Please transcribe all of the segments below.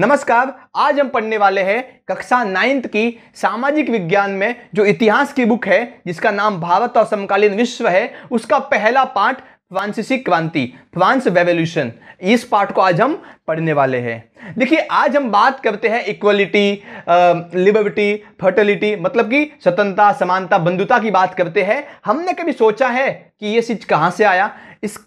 नमस्कार आज हम पढ़ने वाले हैं कक्षा नाइन्थ की सामाजिक विज्ञान में जो इतिहास की बुक है जिसका नाम भारत और समकालीन विश्व है उसका पहला पाठ फ्रांसीसी क्रांति फ्रांस रेवोल्यूशन इस पार्ट को आज हम पढ़ने वाले हैं देखिए आज हम बात करते हैं इक्वलिटी लिबर्टी फर्टिलिटी मतलब कि स्वतंत्रता समानता बंधुता की बात करते हैं हमने कभी सोचा है कि ये चीज कहाँ से आया इस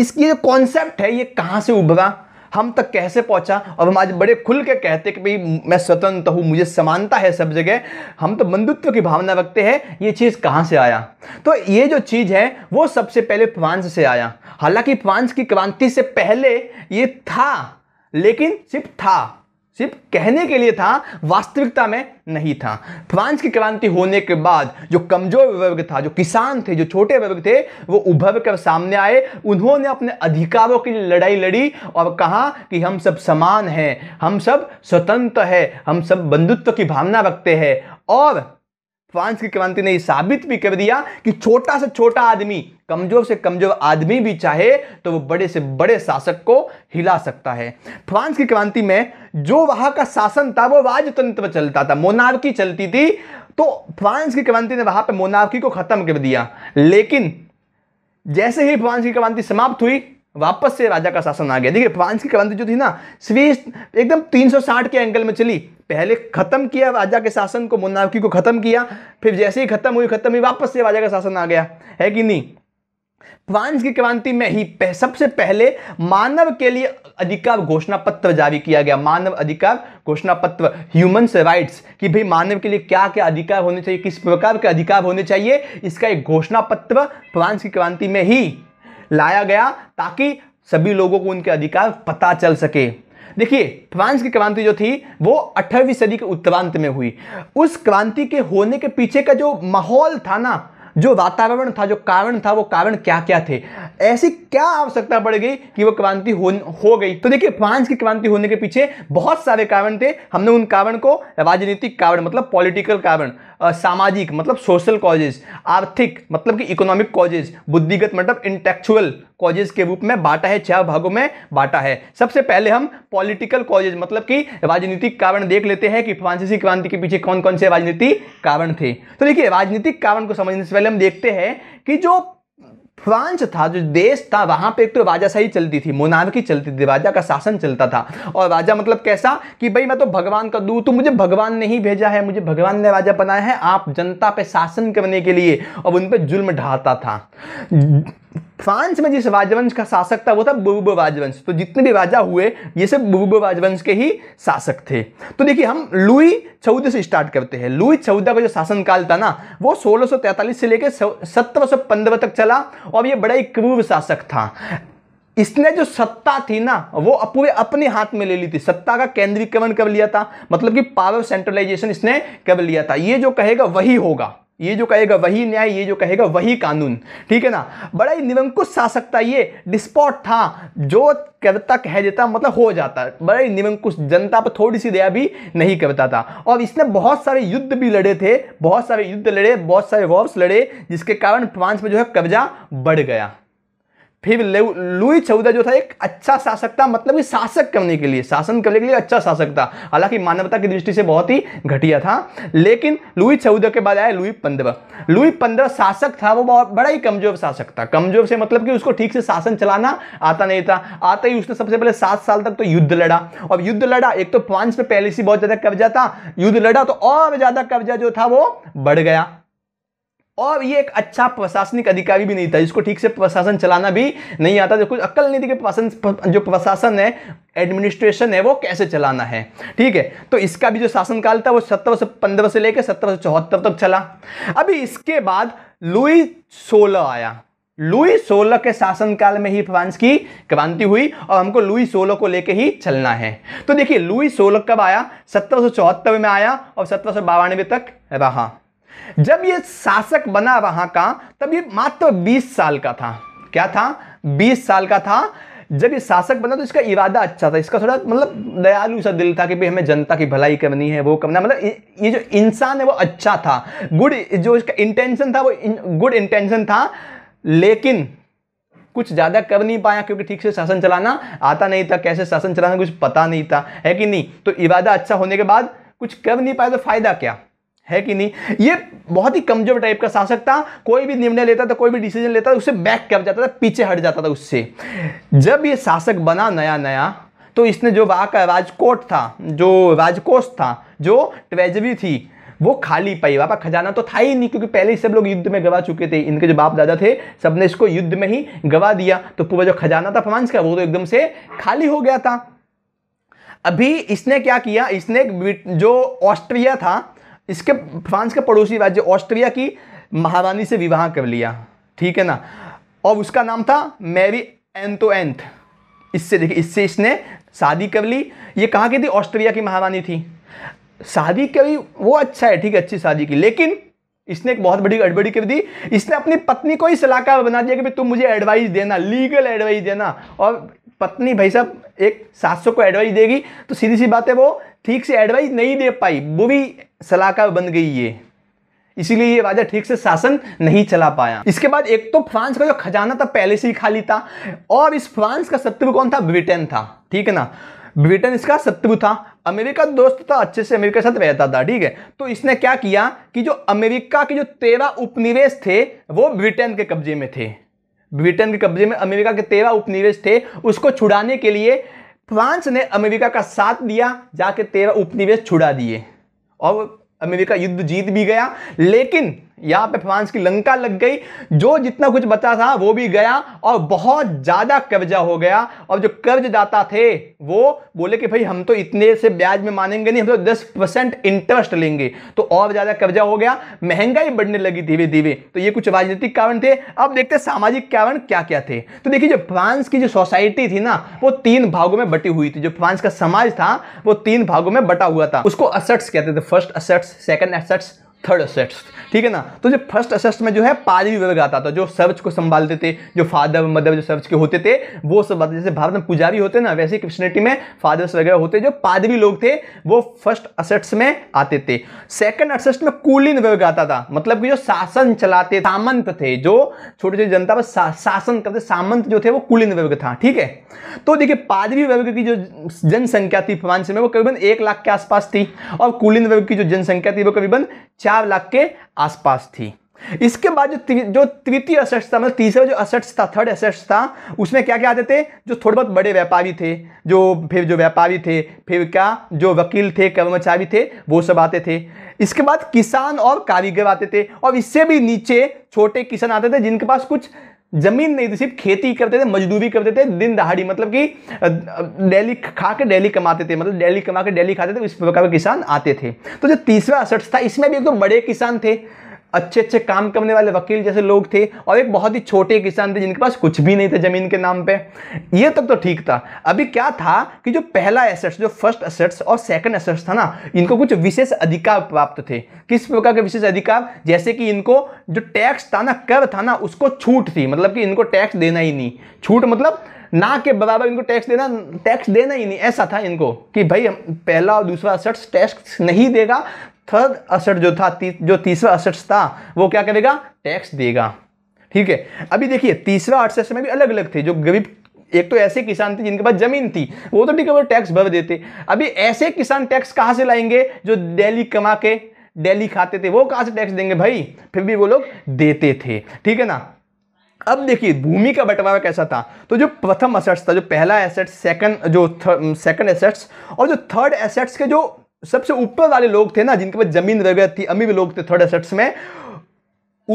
इसकी जो कॉन्सेप्ट है ये कहाँ से उभरा हम तक कैसे पहुंचा और हम आज बड़े खुल के कहते कि भाई मैं स्वतंत्र हूँ मुझे समानता है सब जगह हम तो बंधुत्व की भावना रखते हैं ये चीज़ कहाँ से आया तो ये जो चीज़ है वो सबसे पहले फ्रांस से आया हालांकि फ्रांस की क्रांति से पहले ये था लेकिन सिर्फ था सिर्फ कहने के लिए था वास्तविकता में नहीं था फ्रांस की क्रांति होने के बाद जो कमजोर वर्ग था जो किसान थे जो छोटे वर्ग थे वो उभर कर सामने आए उन्होंने अपने अधिकारों की लड़ाई लड़ी और कहा कि हम सब समान हैं हम सब स्वतंत्र हैं हम सब बंधुत्व की भावना रखते हैं और फ्रांस की क्रांति ने साबित भी कर दिया कि छोटा से छोटा आदमी कमजोर से कमजोर आदमी भी चाहे तो वो बड़े से बड़े शासक को हिला सकता है फ्रांस की क्रांति में जो वहां का शासन था वो राजतंत्र चलता था मोनार्की चलती थी तो फ्रांस की क्रांति ने वहां पर मोनार्की को खत्म कर दिया लेकिन जैसे ही फ्रांस की क्रांति समाप्त हुई वापस से राजा का शासन आ गया देखिए फ्रांस की क्रांति जो थी ना स्वीस एकदम 360 के एंगल में चली पहले ख़त्म किया राजा के शासन को मुन्नावकी को ख़त्म किया फिर जैसे ही ख़त्म हुई ख़त्म हुई वापस से राजा का शासन आ गया है कि नहीं फ्रांस की क्रांति में ही पह, सबसे पहले मानव के लिए अधिकार घोषणा पत्र जारी किया गया मानव अधिकार घोषणा पत्र ह्यूमन राइट्स कि भाई मानव के लिए क्या क्या अधिकार होने चाहिए किस प्रकार के अधिकार होने चाहिए इसका एक घोषणा पत्र फ्रांस की क्रांति में ही लाया गया ताकि सभी लोगों को उनके अधिकार पता चल सके देखिए फ्रांस की क्रांति जो थी वो 18वीं सदी के उत्तरांत में हुई उस क्रांति के होने के पीछे का जो माहौल था ना जो वातावरण था जो कारण था वो कारण क्या क्या थे ऐसी क्या आवश्यकता पड़ गई कि वो क्रांति हो हो गई तो देखिए फ्रांस की क्रांति होने के पीछे बहुत सारे कारण थे हमने उन कारण को राजनीतिक कारण मतलब पॉलिटिकल कारण सामाजिक मतलब सोशल कॉजेज आर्थिक मतलब कि इकोनॉमिक कॉजेज बुद्धिगत मतलब इंटेक्चुअल कॉजेज के रूप में बांटा है छह भागों में बांटा है सबसे पहले हम पॉलिटिकल कॉजेज मतलब कि राजनीतिक कारण देख लेते हैं कि फ्रांसीसी क्रांति के पीछे कौन कौन से राजनीतिक कारण थे तो देखिए राजनीतिक कारण को समझने से पहले हम देखते हैं कि जो फ्रांस था जो देश था वहां पे एक तो राजाशाही चलती थी मोनार्की चलती थी राजा का शासन चलता था और राजा मतलब कैसा कि भाई मैं तो भगवान का दू तो मुझे भगवान ने ही भेजा है मुझे भगवान ने राजा बनाया है आप जनता पे शासन करने के लिए और उन पर जुल्म ढाता था फ्रांस में जिस राजवंश का शासक था वो था बुब राजवंश तो जितने भी राजा हुए ये सब बुब राजवंश के ही शासक थे तो देखिए हम लुई चौदह से स्टार्ट करते हैं लुई चौदह का जो शासनकाल था ना वो 1643 से लेकर सत्रह तक चला और ये बड़ा ही क्रूर शासक था इसने जो सत्ता थी ना वो पूरे अपने हाथ में ले ली थी सत्ता का केंद्रीकरण कर लिया था मतलब कि पावर सेंट्रलाइजेशन इसने कर लिया था ये जो कहेगा वही होगा ये जो कहेगा वही न्याय ये जो कहेगा वही कानून ठीक है ना बड़ा ही निवंकुश शासक था ये डिस्पॉट था जो करता कह देता मतलब हो जाता बड़ा ही निवंकुश जनता पर थोड़ी सी दया भी नहीं करता था और इसने बहुत सारे युद्ध भी लड़े थे बहुत सारे युद्ध लड़े बहुत सारे वॉर्स लड़े जिसके कारण फ्रांस में जो है कब्जा बढ़ गया फिर लुई चौदह जो था एक अच्छा शासक था मतलब कि शासक करने के लिए शासन करने के लिए अच्छा शासक था हालांकि मानवता की दृष्टि से बहुत ही घटिया था लेकिन लुई चौदह के बाद आया लुई पंद्रह लुई पंद्रह शासक था वो बहुत बड़ा ही कमजोर शासक था कमजोर से मतलब कि उसको ठीक से शासन चलाना आता नहीं था आता ही उसने सबसे पहले सात साल तक तो युद्ध लड़ा और युद्ध लड़ा एक तो फ्रांस पे पहले से बहुत ज़्यादा कब्जा था युद्ध लड़ा तो और ज़्यादा कब्जा जो था वो बढ़ गया और ये एक अच्छा प्रशासनिक अधिकारी भी नहीं था जिसको ठीक से प्रशासन चलाना भी नहीं आता जो कुछ अक्ल नहीं थी कि प्रशासन जो प्रशासन है एडमिनिस्ट्रेशन है वो कैसे चलाना है ठीक है तो इसका भी जो शासनकाल था वो सत्रह सौ पंद्रह से लेकर सत्रह सौ चौहत्तर तक चला अभी इसके बाद लुई सोलह आया लुई सोलह के शासनकाल में ही फ्रांस की क्रांति हुई और हमको लुई सोलह को लेके ही चलना है तो देखिए लुई सोलह कब आया सत्रह में आया और सत्रह तक रहा जब ये शासक बना वहां का तब ये मात्र 20 साल का था क्या था 20 साल का था जब ये शासक बना तो इसका इरादा अच्छा था इसका थोड़ा मतलब दयालु सा दिल था कि भाई हमें जनता की भलाई करनी है वो करना मतलब ये जो इंसान है वो अच्छा था गुड जो इसका इंटेंशन था वो गुड इंटेंशन था लेकिन कुछ ज़्यादा कर नहीं पाया क्योंकि ठीक से शासन चलाना आता नहीं था कैसे शासन चलाना कुछ पता नहीं था है कि नहीं तो इरादा अच्छा होने के बाद कुछ कर नहीं पाया तो फ़ायदा क्या है कि नहीं ये बहुत ही कमजोर टाइप का शासक था कोई भी निर्णय लेता था कोई भी डिसीजन लेता था उससे बैक कर जाता था पीछे हट जाता था उससे जब ये शासक बना नया नया तो इसने जो वहाँ का राजकोट था जो राजकोष था जो ट्रेजरी थी वो खाली पाई वहाँ खजाना तो था ही नहीं क्योंकि पहले ही सब लोग युद्ध में गवा चुके थे इनके जो बाप दादा थे सब ने इसको युद्ध में ही गवा दिया तो पूरा जो खजाना था फ्रांस का वो तो एकदम से खाली हो गया था अभी इसने क्या किया इसने जो ऑस्ट्रिया था इसके फ्रांस के पड़ोसी राज्य ऑस्ट्रिया की महारानी से विवाह कर लिया ठीक है ना और उसका नाम था मैरी एंथ इससे देखिए इससे इसने शादी कर ली ये कहाँ की थी ऑस्ट्रिया की महारानी थी शादी कभी वो अच्छा है ठीक है अच्छी शादी की लेकिन इसने एक बहुत बड़ी गड़बड़ी कर दी इसने अपनी पत्नी को ही सलाहकार बना दिया कि भाई तुम मुझे एडवाइस देना लीगल एडवाइस देना और पत्नी भाई साहब एक सासों को एडवाइस देगी तो सीधी सी बात है वो ठीक से एडवाइस नहीं दे पाई वो भी सलाहकार बन गई ये इसीलिए ये राजा ठीक से शासन नहीं चला पाया इसके बाद एक तो फ्रांस का जो खजाना था पहले से ही खाली था और इस फ्रांस का शत्रु कौन था ब्रिटेन था ठीक है ना ब्रिटेन इसका शत्रु था अमेरिका दोस्त था अच्छे से अमेरिका के साथ रहता था ठीक है तो इसने क्या किया कि जो अमेरिका के जो तेरह उपनिवेश थे वो ब्रिटेन के कब्जे में थे ब्रिटेन के कब्जे में अमेरिका के तेरह उपनिवेश थे उसको छुड़ाने के लिए फ्रांस ने अमेरिका का साथ दिया जाके तेरह उपनिवेश छुड़ा दिए और अमेरिका युद्ध जीत भी गया लेकिन यहां पे फ्रांस की लंका लग गई जो जितना कुछ बचा था वो भी गया और बहुत ज़्यादा कर्जा हो गया और जो कर्जदाता थे वो बोले कि भाई हम तो इतने से ब्याज में मानेंगे नहीं हम तो दस परसेंट इंटरेस्ट लेंगे तो और ज़्यादा कर्जा हो गया महंगाई बढ़ने लगी धीरे धीरे तो ये कुछ राजनीतिक कारण थे अब देखते सामाजिक कारण क्या क्या थे तो देखिए जो फ्रांस की जो सोसाइटी थी ना वो तीन भागों में बटी हुई थी जो फ्रांस का समाज था वो तीन भागों में बटा हुआ था उसको असट्स कहते थे first estates second estates third estates ठीक है ना तो जो फर्स्ट असेस्ट में जो है पादरी वर्ग आता था जो सर्च को संभालते थे जो फादर मदर जो सर्च के होते थे वो सब आते जैसे भारत में पुजारी होते ना वैसे क्रिश्चनिटी में फादर्स वगैरह होते जो पादरी लोग थे वो फर्स्ट असेट्स में आते थे सेकंड असेस्ट में कुलीन वर्ग आता था मतलब कि जो शासन चलाते सामंत थे जो छोटे छोटे जनता पर शासन करते सामंत जो थे वो कुलीन वर्ग था ठीक है तो देखिए पादरी वर्ग की जो जनसंख्या थी फ्रांस में वो करीबन एक लाख के आसपास थी और कुलीन वर्ग की जो जनसंख्या थी वो करीबन चार लाख के आसपास थी इसके बाद जो त्री, जो तृतीय असेट्स था मतलब तीसरा जो असेट्स था थर्ड असेट्स था उसमें क्या क्या आते थे जो थोड़े बहुत बड़े व्यापारी थे जो फिर जो व्यापारी थे फिर क्या जो वकील थे कर्मचारी थे वो सब आते थे इसके बाद किसान और कारीगर आते थे और इससे भी नीचे छोटे किसान आते थे जिनके पास कुछ जमीन नहीं थी सिर्फ खेती करते थे मजदूरी करते थे दिन दहाड़ी मतलब कि डेली खा के डेली कमाते थे मतलब डेली कमा के डेली खाते थे इस प्रकार के किसान आते थे तो जो तीसरा असर था इसमें भी एक तो बड़े किसान थे अच्छे अच्छे काम करने वाले वकील जैसे लोग थे और एक बहुत ही छोटे किसान थे जिनके पास कुछ भी नहीं था ज़मीन के नाम पे ये तक तो ठीक था अभी क्या था कि जो पहला एसेट्स जो फर्स्ट एसेट्स और सेकंड एसेट्स था ना इनको कुछ विशेष अधिकार प्राप्त थे किस प्रकार के विशेष अधिकार जैसे कि इनको जो टैक्स था ना कर था ना उसको छूट थी मतलब कि इनको टैक्स देना ही नहीं छूट मतलब ना के बराबर इनको टैक्स देना टैक्स देना ही नहीं ऐसा था इनको कि भाई पहला और दूसरा सेट्स टैक्स नहीं देगा थर्ड असट जो था ती, जो तीसरा असट्स था वो क्या करेगा टैक्स देगा ठीक है अभी देखिए तीसरा असट्स में भी अलग अलग थे जो गरीब एक तो ऐसे किसान थे जिनके पास जमीन थी वो तो ठीक है वो टैक्स भर देते अभी ऐसे किसान टैक्स कहाँ से लाएंगे जो डेली कमा के डेली खाते थे वो कहाँ से टैक्स देंगे भाई फिर भी वो लोग देते थे ठीक है ना अब देखिए भूमि का बंटवारा कैसा था तो जो प्रथम एसेट्स था जो पहला एसेट्स सेकंड जो सेकंड एसेट्स और जो थर्ड एसेट्स के जो सबसे ऊपर वाले लोग थे ना जिनके पास जमीन रगत थी अमीर लोग थे थर्ड एसेट्स में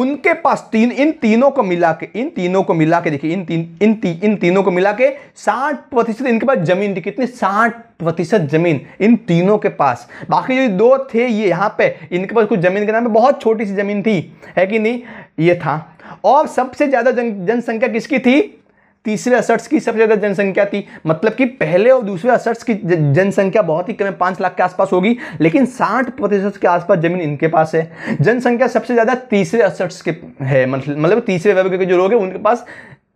उनके पास तीन इन तीनों को मिला के इन तीनों को मिला के देखिए इन तीन इन ती, इन तीनों को मिला के साठ प्रतिशत इनके पास जमीन थी कितनी साठ प्रतिशत जमीन इन तीनों के पास बाकी जो दो थे ये यहाँ पे इनके पास कुछ जमीन के नाम पे बहुत छोटी सी जमीन थी है कि नहीं ये था और सबसे ज़्यादा जनसंख्या किसकी थी तीसरे असर्ट्स की सबसे ज़्यादा जनसंख्या थी मतलब कि पहले और दूसरे असर्ट्स की जनसंख्या बहुत ही कम है पाँच लाख के आसपास होगी लेकिन साठ प्रतिशत के आसपास ज़मीन इनके पास है जनसंख्या सबसे ज़्यादा तीसरे असर्ट्स के है मतलब, मतलब तीसरे वर्ग के जो लोग हैं उनके पास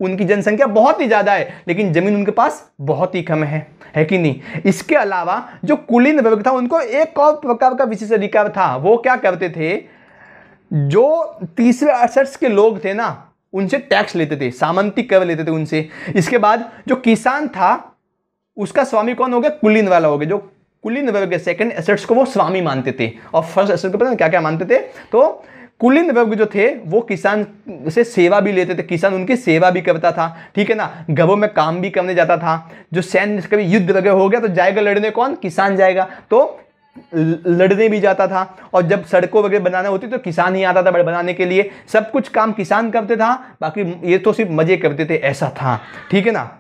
उनकी जनसंख्या बहुत ही ज़्यादा है लेकिन ज़मीन उनके पास बहुत ही कम है है कि नहीं इसके अलावा जो कुलीन वर्ग था उनको एक और प्रकार का विशेष अधिकार था वो क्या करते थे जो तीसरे असर्ट्स के लोग थे ना उनसे टैक्स लेते थे सामंतिक कर लेते थे उनसे इसके बाद जो किसान था उसका स्वामी कौन हो गया कुलीन वाला हो गया जो कुलीन वर्ग के सेकंड एसेट्स को वो स्वामी मानते थे और फर्स्ट एसेट को पता क्या क्या मानते थे तो कुलीन वर्ग जो थे वो किसान से सेवा भी लेते थे किसान उनकी सेवा भी करता था ठीक है ना घरों में काम भी करने जाता था जो सैन्य कभी युद्ध वगैरह हो गया तो जाएगा लड़ने कौन किसान जाएगा तो लड़ने भी जाता था और जब सड़कों वगैरह बनाना होती तो किसान ही आता था बड़े बनाने के लिए सब कुछ काम किसान करते था बाकी ये तो सिर्फ मज़े करते थे ऐसा था ठीक है ना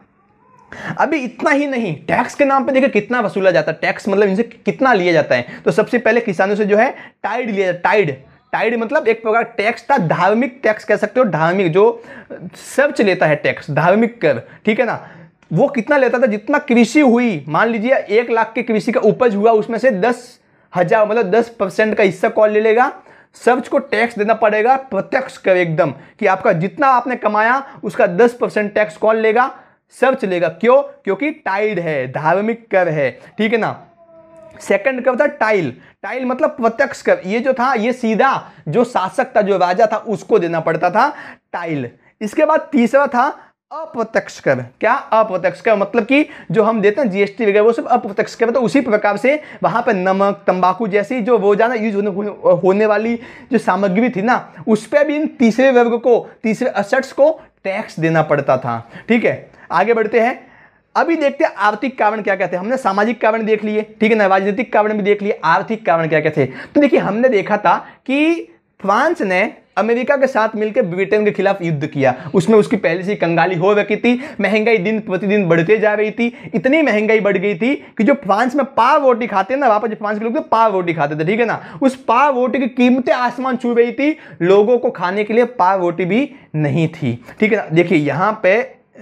अभी इतना ही नहीं टैक्स के नाम पे देखिए कितना वसूला जाता है टैक्स मतलब इनसे कितना लिया जाता है तो सबसे पहले किसानों से जो है टाइड लिया जाता टाइड टाइड मतलब एक प्रकार टैक्स था धार्मिक टैक्स कह सकते हो धार्मिक जो सर्च लेता है टैक्स धार्मिक कर ठीक है ना वो कितना लेता था जितना कृषि हुई मान लीजिए एक लाख की कृषि का उपज हुआ उसमें से दस हजार मतलब दस परसेंट का हिस्सा कौन ले लेगा सब को टैक्स देना पड़ेगा प्रत्यक्ष कर एकदम कि आपका जितना आपने कमाया उसका दस परसेंट टैक्स कौन लेगा सब लेगा क्यों क्योंकि टाइड है धार्मिक कर है ठीक है ना सेकंड कब था टाइल टाइल मतलब प्रत्यक्ष कर ये जो था ये सीधा जो शासक था जो राजा था उसको देना पड़ता था टाइल इसके बाद तीसरा था अप्रत्यक्ष कर क्या अप्रत्यक्ष कर मतलब कि जो हम देते हैं जीएसटी वगैरह वो सब अप्रत्यक्ष कर तो उसी प्रकार से वहाँ पर नमक तंबाकू जैसी जो रोजाना यूज होने होने वाली जो सामग्री थी ना उस पर भी इन तीसरे वर्ग को तीसरे असट्स को टैक्स देना पड़ता था ठीक है आगे बढ़ते हैं अभी देखते हैं आर्थिक कारण क्या कहते हैं हमने सामाजिक कारण देख लिए ठीक है ना राजनीतिक कारण भी देख लिए आर्थिक कारण क्या कहते हैं तो देखिए हमने देखा था कि फ्रांस ने अमेरिका के साथ मिलकर ब्रिटेन के खिलाफ युद्ध किया उसमें उसकी पहले से कंगाली हो रखी थी महंगाई दिन प्रतिदिन बढ़ते जा रही थी इतनी महंगाई बढ़ गई थी कि जो फ्रांस में पाव रोटी खाते ना वहाँ पर जो फ्रांस के लोग थे तो पाव रोटी खाते थे ठीक है ना उस पाव रोटी की कीमतें आसमान छू रही थी लोगों को खाने के लिए पाव रोटी भी नहीं थी ठीक है ना देखिए यहाँ पे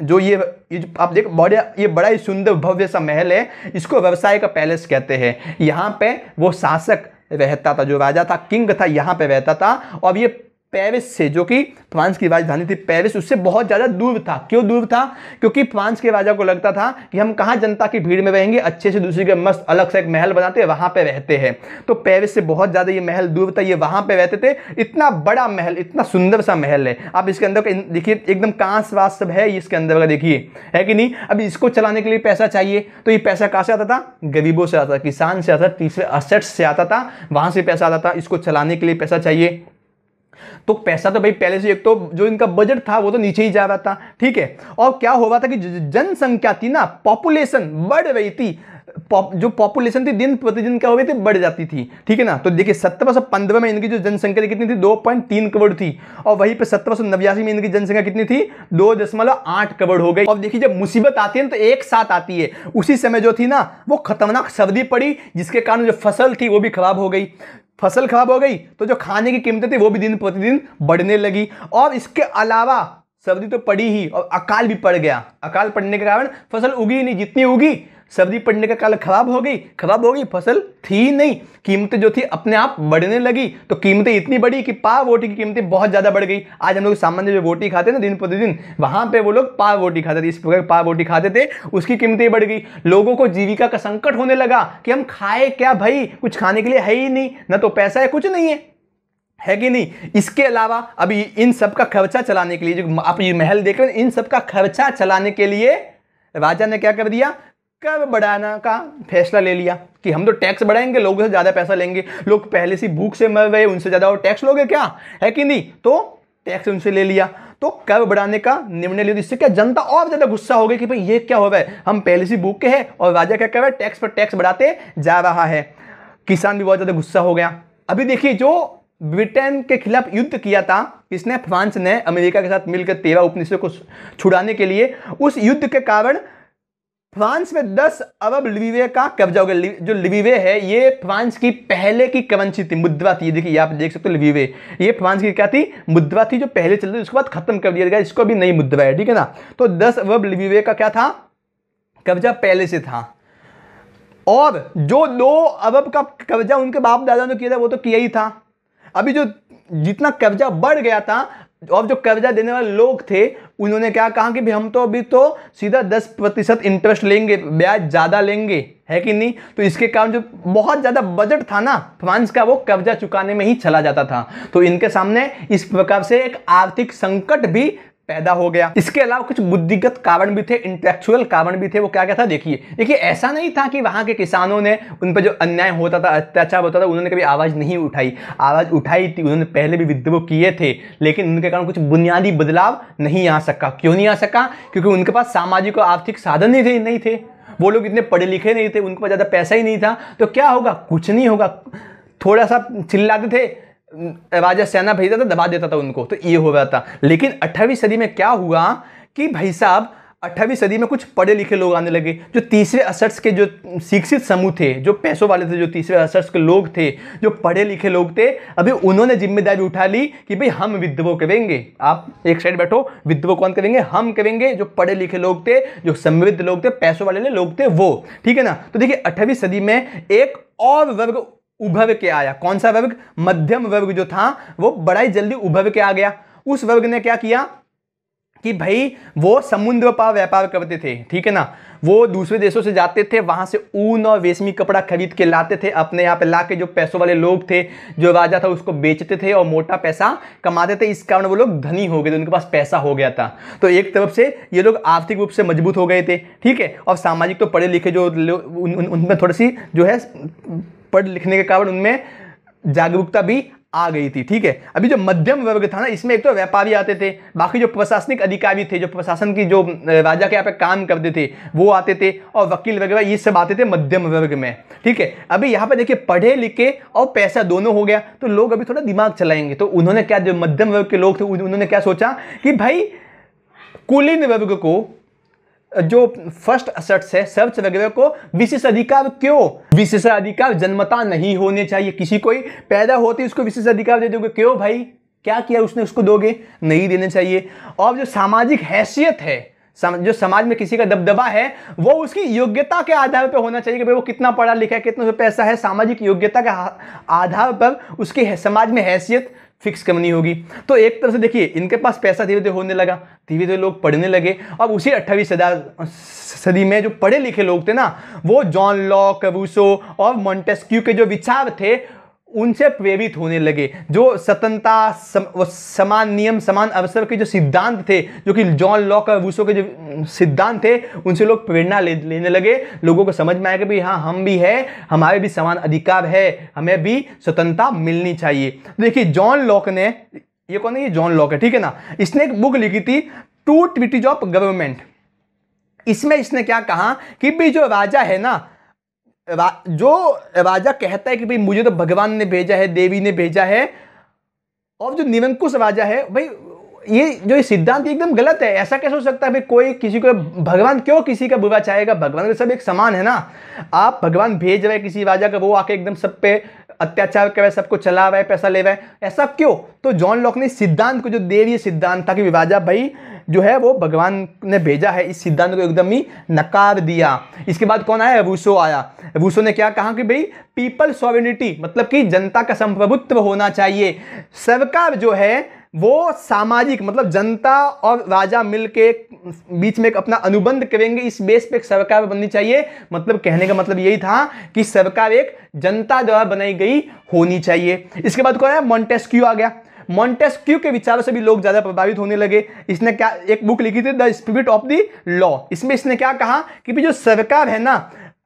जो ये ये जो आप देख बड़ा ये बड़ा ही सुंदर भव्य सा महल है इसको व्यवसाय का पैलेस कहते हैं यहाँ पे वो शासक रहता था जो राजा था किंग था यहाँ पे रहता था और ये पेरिस से जो कि फ्रांस की राजधानी थी पेरिस उससे बहुत ज़्यादा दूर था क्यों दूर था क्योंकि फ्रांस के राजा को लगता था कि हम कहाँ जनता की भीड़ में रहेंगे अच्छे से दूसरी के मस्त अलग से एक महल बनाते हैं वहाँ पर रहते हैं तो पेरिस से बहुत ज़्यादा ये महल दूर था ये वहाँ पर रहते थे इतना बड़ा महल इतना सुंदर सा महल है आप इसके अंदर देखिए एकदम कांस वास सब है इसके अंदर का देखिए है कि नहीं अब इसको चलाने के लिए पैसा चाहिए तो ये पैसा कहाँ से आता था गरीबों से आता था किसान से आता था तीसरे असेट्स से आता था वहाँ से पैसा आता था इसको चलाने के लिए पैसा चाहिए तो पैसा तो भाई पहले से एक तो जो इनका बजट था वो तो नीचे ही जा रहा था ठीक है और क्या हो रहा था कि जनसंख्या थी ना पॉपुलेशन बढ़ रही थी जो पॉपुलेशन थी दिन प्रतिदिन क्या हो गई थी बढ़ जाती थी ठीक है ना तो देखिए सत्रह में इनकी जो जनसंख्या कितनी थी तीन करोड़ थी और वहीं पे सत्रह सौ में इनकी जनसंख्या कितनी थी दो दशमलव आठ करोड़ हो गई और देखिए जब मुसीबत आती है तो एक साथ आती है उसी समय जो थी ना वो खतरनाक सर्दी पड़ी जिसके कारण जो फसल थी वो भी खराब हो गई फसल खराब हो गई तो जो खाने की कीमतें थी वो भी दिन प्रतिदिन बढ़ने लगी और इसके अलावा सर्दी तो पड़ी ही और अकाल भी पड़ गया अकाल पड़ने के कारण फसल उगी नहीं जितनी उगी सर्दी पड़ने का काल खराब हो गई खराब हो गई फसल थी नहीं कीमतें जो थी अपने आप बढ़ने लगी तो कीमतें इतनी बढ़ी कि पाव रोटी की कीमतें बहुत ज़्यादा बढ़ गई आज हम लोग सामान्य जो रोटी खाते ना दिन प्रतिदिन वहाँ पर वो लोग पाव रोटी खाते थे इस प्रकार पाव रोटी खाते थे उसकी कीमतें बढ़ गई लोगों को जीविका का संकट होने लगा कि हम खाए क्या भाई कुछ खाने के लिए है ही नहीं ना तो पैसा है कुछ नहीं है है कि नहीं इसके अलावा अभी इन सब का खर्चा चलाने के लिए जो आप ये महल देख रहे हैं इन सब का खर्चा चलाने के लिए राजा ने क्या कर दिया कब बढ़ाना का फैसला ले लिया कि हम तो टैक्स बढ़ाएंगे लोगों से ज़्यादा पैसा लेंगे लोग पहले से भूख से मर रहे उनसे ज़्यादा और टैक्स लोगे क्या है कि नहीं तो टैक्स उनसे ले लिया तो कब बढ़ाने का निर्णय लिया तो इससे क्या जनता और ज़्यादा गुस्सा हो गई कि भाई ये क्या हो रहा है हम पहले से भूख के हैं और राजा क्या कह रहा है टैक्स पर टैक्स बढ़ाते जा रहा है किसान भी बहुत ज़्यादा गुस्सा हो गया अभी देखिए जो ब्रिटेन के खिलाफ युद्ध किया था इसने फ्रांस ने अमेरिका के साथ मिलकर तेरह उपनिषद को छुड़ाने के लिए उस युद्ध के कारण फ्रांस में 10 अरब लिवे का कब्जा हो गया जो लिवे है ये फ्रांस की पहले की कवंशी थी मुद्रा थी देखिए आप देख सकते हो लिवे ये फ्रांस की क्या थी मुद्रा थी जो पहले चल रही उसके बाद खत्म कर दिया गया इसको भी नई मुद्रा है ठीक है ना तो 10 अरब लिवे का क्या था कब्जा पहले से था और जो दो अरब का कब्जा उनके बाप दादा ने किया था वो तो किया ही था अभी जो जितना कब्जा बढ़ गया था और जो कब्जा देने वाले लोग थे उन्होंने क्या कहा कि भी हम तो अभी तो सीधा दस प्रतिशत इंटरेस्ट लेंगे ब्याज ज़्यादा लेंगे है कि नहीं तो इसके कारण जो बहुत ज़्यादा बजट था ना फ्रांस का वो कब्जा चुकाने में ही चला जाता था तो इनके सामने इस प्रकार से एक आर्थिक संकट भी पैदा हो गया इसके अलावा कुछ बुद्धिगत कारण भी थे इंटेलेक्चुअल कारण भी थे वो क्या क्या था देखिए देखिए ऐसा नहीं था कि वहाँ के किसानों ने उन पर जो अन्याय होता था अत्याचार होता था उन्होंने कभी आवाज़ नहीं उठाई आवाज़ उठाई थी उन्होंने पहले भी विद्रोह किए थे लेकिन उनके कारण कुछ बुनियादी बदलाव नहीं आ सका क्यों नहीं आ सका क्योंकि उनके पास सामाजिक और आर्थिक साधन नहीं थे नहीं थे वो लोग इतने पढ़े लिखे नहीं थे उनके पास ज़्यादा पैसा ही नहीं था तो क्या होगा कुछ नहीं होगा थोड़ा सा चिल्लाते थे राजा सेना भेजता था दबा देता था उनको तो ये हो रहा था लेकिन अट्ठारहवीं सदी में क्या हुआ कि भाई साहब अट्ठारहवीं सदी में कुछ पढ़े लिखे लोग आने लगे जो तीसरे असर्स के जो शिक्षित समूह थे जो पैसों वाले थे जो तीसरे असर्स के लोग थे जो पढ़े लिखे लोग थे अभी उन्होंने जिम्मेदारी उठा ली कि भाई हम विद्रोह करेंगे आप एक साइड बैठो विद्रोह कौन करेंगे हम करेंगे जो पढ़े लिखे लोग थे जो समृद्ध लोग थे पैसों वाले लोग थे वो ठीक है ना तो देखिए अट्ठावी सदी में एक और वर्ग उभव के आया कौन सा वर्ग मध्यम वर्ग जो था वो बड़ा ही जल्दी उभव के आ गया उस वर्ग ने क्या किया कि भाई वो समुद्र पर व्यापार करते थे ठीक है ना वो दूसरे देशों से जाते थे वहाँ से ऊन और रेशमी कपड़ा खरीद के लाते थे अपने यहाँ पे ला के जो पैसों वाले लोग थे जो राजा था उसको बेचते थे और मोटा पैसा कमाते थे इस कारण वो लोग धनी हो गए थे उनके पास पैसा हो गया था तो एक तरफ से ये लोग आर्थिक रूप से मजबूत हो गए थे ठीक है और सामाजिक तो पढ़े लिखे जो उनमें उन, उन थोड़ी सी जो है पढ़ लिखने के कारण उनमें जागरूकता भी आ गई थी ठीक है अभी जो मध्यम वर्ग था ना इसमें एक तो व्यापारी आते थे बाकी जो प्रशासनिक अधिकारी थे जो प्रशासन की जो राजा के यहाँ पे काम करते थे वो आते थे और वकील वगैरह ये सब आते थे मध्यम वर्ग में ठीक है अभी यहाँ पे देखिए पढ़े लिखे और पैसा दोनों हो गया तो लोग अभी थोड़ा दिमाग चलाएंगे तो उन्होंने क्या जो मध्यम वर्ग के लोग थे उन्होंने क्या सोचा कि भाई कुलीन वर्ग को जो फर्स्ट असर्ट्स है सर्च वगैरह को विशेष अधिकार क्यों विशेषाधिकार जन्मता नहीं होने चाहिए किसी को पैदा होते उसको विशेषाधिकार दे दोगे क्यों भाई क्या किया उसने उसको दोगे नहीं देने चाहिए और जो सामाजिक हैसियत है जो समाज में किसी का दबदबा है वो उसकी योग्यता के आधार पर होना चाहिए कि भाई वो कितना पढ़ा लिखा है कितना पैसा है सामाजिक योग्यता के आधार पर उसकी समाज में हैसियत फिक्स करनी होगी तो एक तरह से देखिए इनके पास पैसा धीरे धीरे होने लगा धीरे धीरे लोग पढ़ने लगे अब उसी सदा सदी में जो पढ़े लिखे लोग थे ना वो जॉन लॉ कबूसो और मॉन्टेस्क्यू के जो विचार थे उनसे प्रेरित होने लगे जो स्वतंत्रता सम, समान नियम समान अवसर के जो सिद्धांत थे जो कि जॉन लॉक और वूसो के जो सिद्धांत थे उनसे लोग प्रेरणा ले, लेने लगे लोगों को समझ में आया कि भाई हाँ हम भी हैं हमारे भी समान अधिकार है हमें भी स्वतंत्रता मिलनी चाहिए देखिए जॉन लॉक ने ये कौन है ये जॉन लॉक है ठीक है ना इसने एक बुक लिखी थी टू ट्रिटीज ऑफ गवर्नमेंट इसमें इसने क्या कहा कि भी जो राजा है ना जो राजा कहता है कि भाई मुझे तो भगवान ने भेजा है देवी ने भेजा है और जो निरंकुश राजा है भाई ये जो ये सिद्धांत एकदम गलत है ऐसा कैसे हो सकता है भाई कोई किसी को भगवान क्यों किसी का बुरा चाहेगा भगवान सब एक समान है ना आप भगवान भेज रहे किसी राजा का वो आके एकदम सब पे अत्याचार कर रहे सबको चला रहे है पैसा ले रहे ऐसा क्यों तो जॉन लॉक ने सिद्धांत को जो देवी सिद्धांत था कि राजा भाई जो है वो भगवान ने भेजा है इस सिद्धांत को एकदम ही नकार दिया इसके बाद कौन आया रूसो आया रूसो ने क्या कहा कि भाई पीपल सॉविनिटी मतलब कि जनता का संप्रभुत्व होना चाहिए सरकार जो है वो सामाजिक मतलब जनता और राजा मिलके बीच में एक अपना अनुबंध करेंगे इस बेस पे एक सरकार बननी चाहिए मतलब कहने का मतलब यही था कि सरकार एक जनता द्वारा बनाई गई होनी चाहिए इसके बाद कौन है मॉन्टेस्क्यू आ गया मॉन्टेस्क्यू के विचारों से भी लोग ज़्यादा प्रभावित होने लगे इसने क्या एक बुक लिखी थी the spirit of the law इसमें इसने क्या कहा कि जो सरकार है ना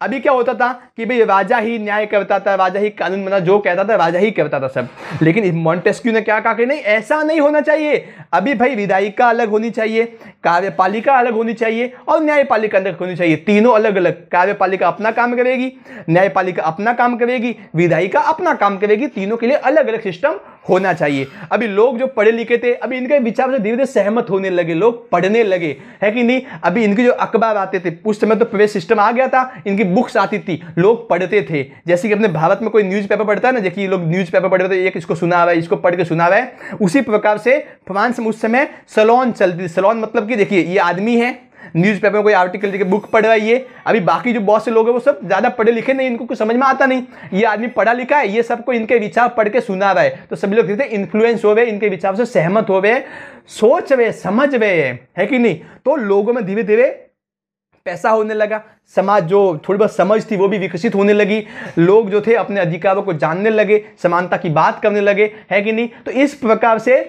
अभी क्या होता था कि भाई राजा ही न्याय करता था राजा ही कानून बना जो कहता था राजा ही करता था सब लेकिन मॉन्टेस्क्यू ने क्या कहा कि नहीं ऐसा नहीं होना चाहिए अभी भाई विधायिका अलग होनी चाहिए कार्यपालिका अलग होनी चाहिए और न्यायपालिका अलग होनी चाहिए तीनों अलग अलग कार्यपालिका अपना काम करेगी न्यायपालिका अपना काम करेगी विधायिका अपना काम करेगी तीनों के लिए अलग अलग सिस्टम होना चाहिए अभी लोग जो पढ़े लिखे थे अभी इनके विचार से धीरे धीरे सहमत होने लगे लोग पढ़ने लगे है कि नहीं अभी इनके जो अखबार आते थे उस समय तो प्रेस सिस्टम आ गया था इनकी बुक्स आती थी लोग पढ़ते थे जैसे कि अपने भारत में कोई न्यूज़पेपर पढ़ता है ना जैसे लोग न्यूज़पेपर पढ़ते थे एक इसको सुना हुआ है इसको पढ़ के सुना हुआ है उसी प्रकार से फ्रांस में उस समय सलोन चलती थी सलोन मतलब कि देखिए ये आदमी है न्यूज़पेपर में कोई आर्टिकल देखिए बुक पढ़ रहा है ये अभी बाकी जो बहुत से लोग हैं वो सब ज़्यादा पढ़े लिखे नहीं इनको कुछ समझ में आता नहीं ये आदमी पढ़ा लिखा है ये सबको इनके विचार पढ़ के सुना रहा है तो सभी लोग देखते इन्फ्लुएंस हो गए इनके विचार से सहमत हो गए सोच रहे समझ रहे है कि नहीं तो लोगों में धीरे धीरे पैसा होने लगा समाज जो थोड़ी बहुत समझ थी वो भी विकसित होने लगी लोग जो थे अपने अधिकारों को जानने लगे समानता की बात करने लगे है कि नहीं तो इस प्रकार से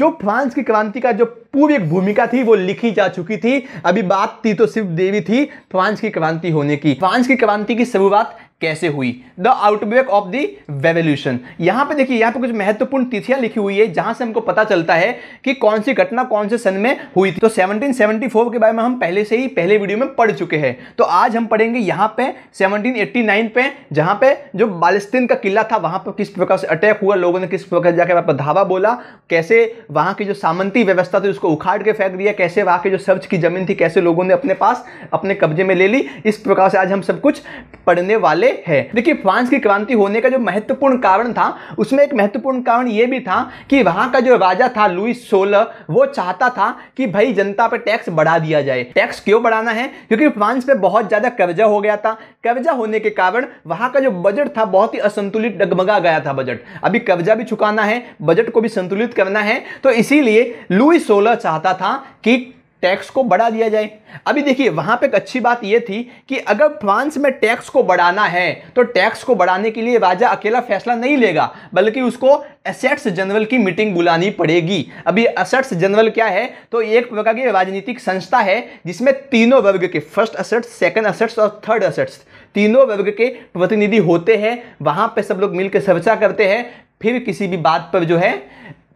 जो फ्रांस की क्रांति का जो पूर्व एक भूमिका थी वो लिखी जा चुकी थी अभी बात थी तो सिर्फ देवी थी फ्रांस की क्रांति होने की फ्रांस की क्रांति की शुरुआत कैसे हुई the outbreak of the revolution यहां पे देखिए यहाँ पे कुछ महत्वपूर्ण तिथियां लिखी हुई है जहां से हमको पता चलता है कि कौन सी घटना कौन से सन में हुई थी तो 1774 के बारे में हम पहले से ही पहले वीडियो में पढ़ चुके हैं तो आज हम पढ़ेंगे यहां पे 1789 पे जहां पे जो बालिस्तीन का किला था वहां पर किस प्रकार से अटैक हुआ लोगों ने किस प्रकार जाकर वहां पर धावा बोला कैसे वहां की जो सामंती व्यवस्था थी उसको उखाड़ के फेंक दिया कैसे वहां की जो सर्च की जमीन थी कैसे लोगों ने अपने पास अपने कब्जे में ले ली इस प्रकार से आज हम सब कुछ पढ़ने वाले है देखिए फ्रांस की क्रांति होने का जो महत्वपूर्ण कारण था उसमें एक महत्वपूर्ण कारण यह भी था कि वहां का जो राजा था लुई सोलह वो चाहता था कि भाई जनता पर टैक्स बढ़ा दिया जाए टैक्स क्यों बढ़ाना है क्योंकि फ्रांस पे बहुत ज़्यादा कर्जा हो गया था कर्जा होने के कारण वहां का जो बजट था बहुत ही असंतुलित डगमगा गया था बजट अभी कर्जा भी चुकाना है बजट को भी संतुलित करना है तो इसीलिए लुई सोलह चाहता था कि टैक्स को बढ़ा दिया जाए अभी देखिए वहाँ पे एक अच्छी बात यह थी कि अगर फ्रांस में टैक्स को बढ़ाना है तो टैक्स को बढ़ाने के लिए राजा अकेला फैसला नहीं लेगा बल्कि उसको एसेट्स जनरल की मीटिंग बुलानी पड़ेगी अभी असेट्स जनरल क्या है तो एक प्रकार की राजनीतिक संस्था है जिसमें तीनों वर्ग के फर्स्ट असेट्स सेकेंड असेट्स और थर्ड असेट्स तीनों वर्ग के प्रतिनिधि होते हैं वहाँ पर सब लोग मिलकर चर्चा करते हैं फिर किसी भी बात पर जो है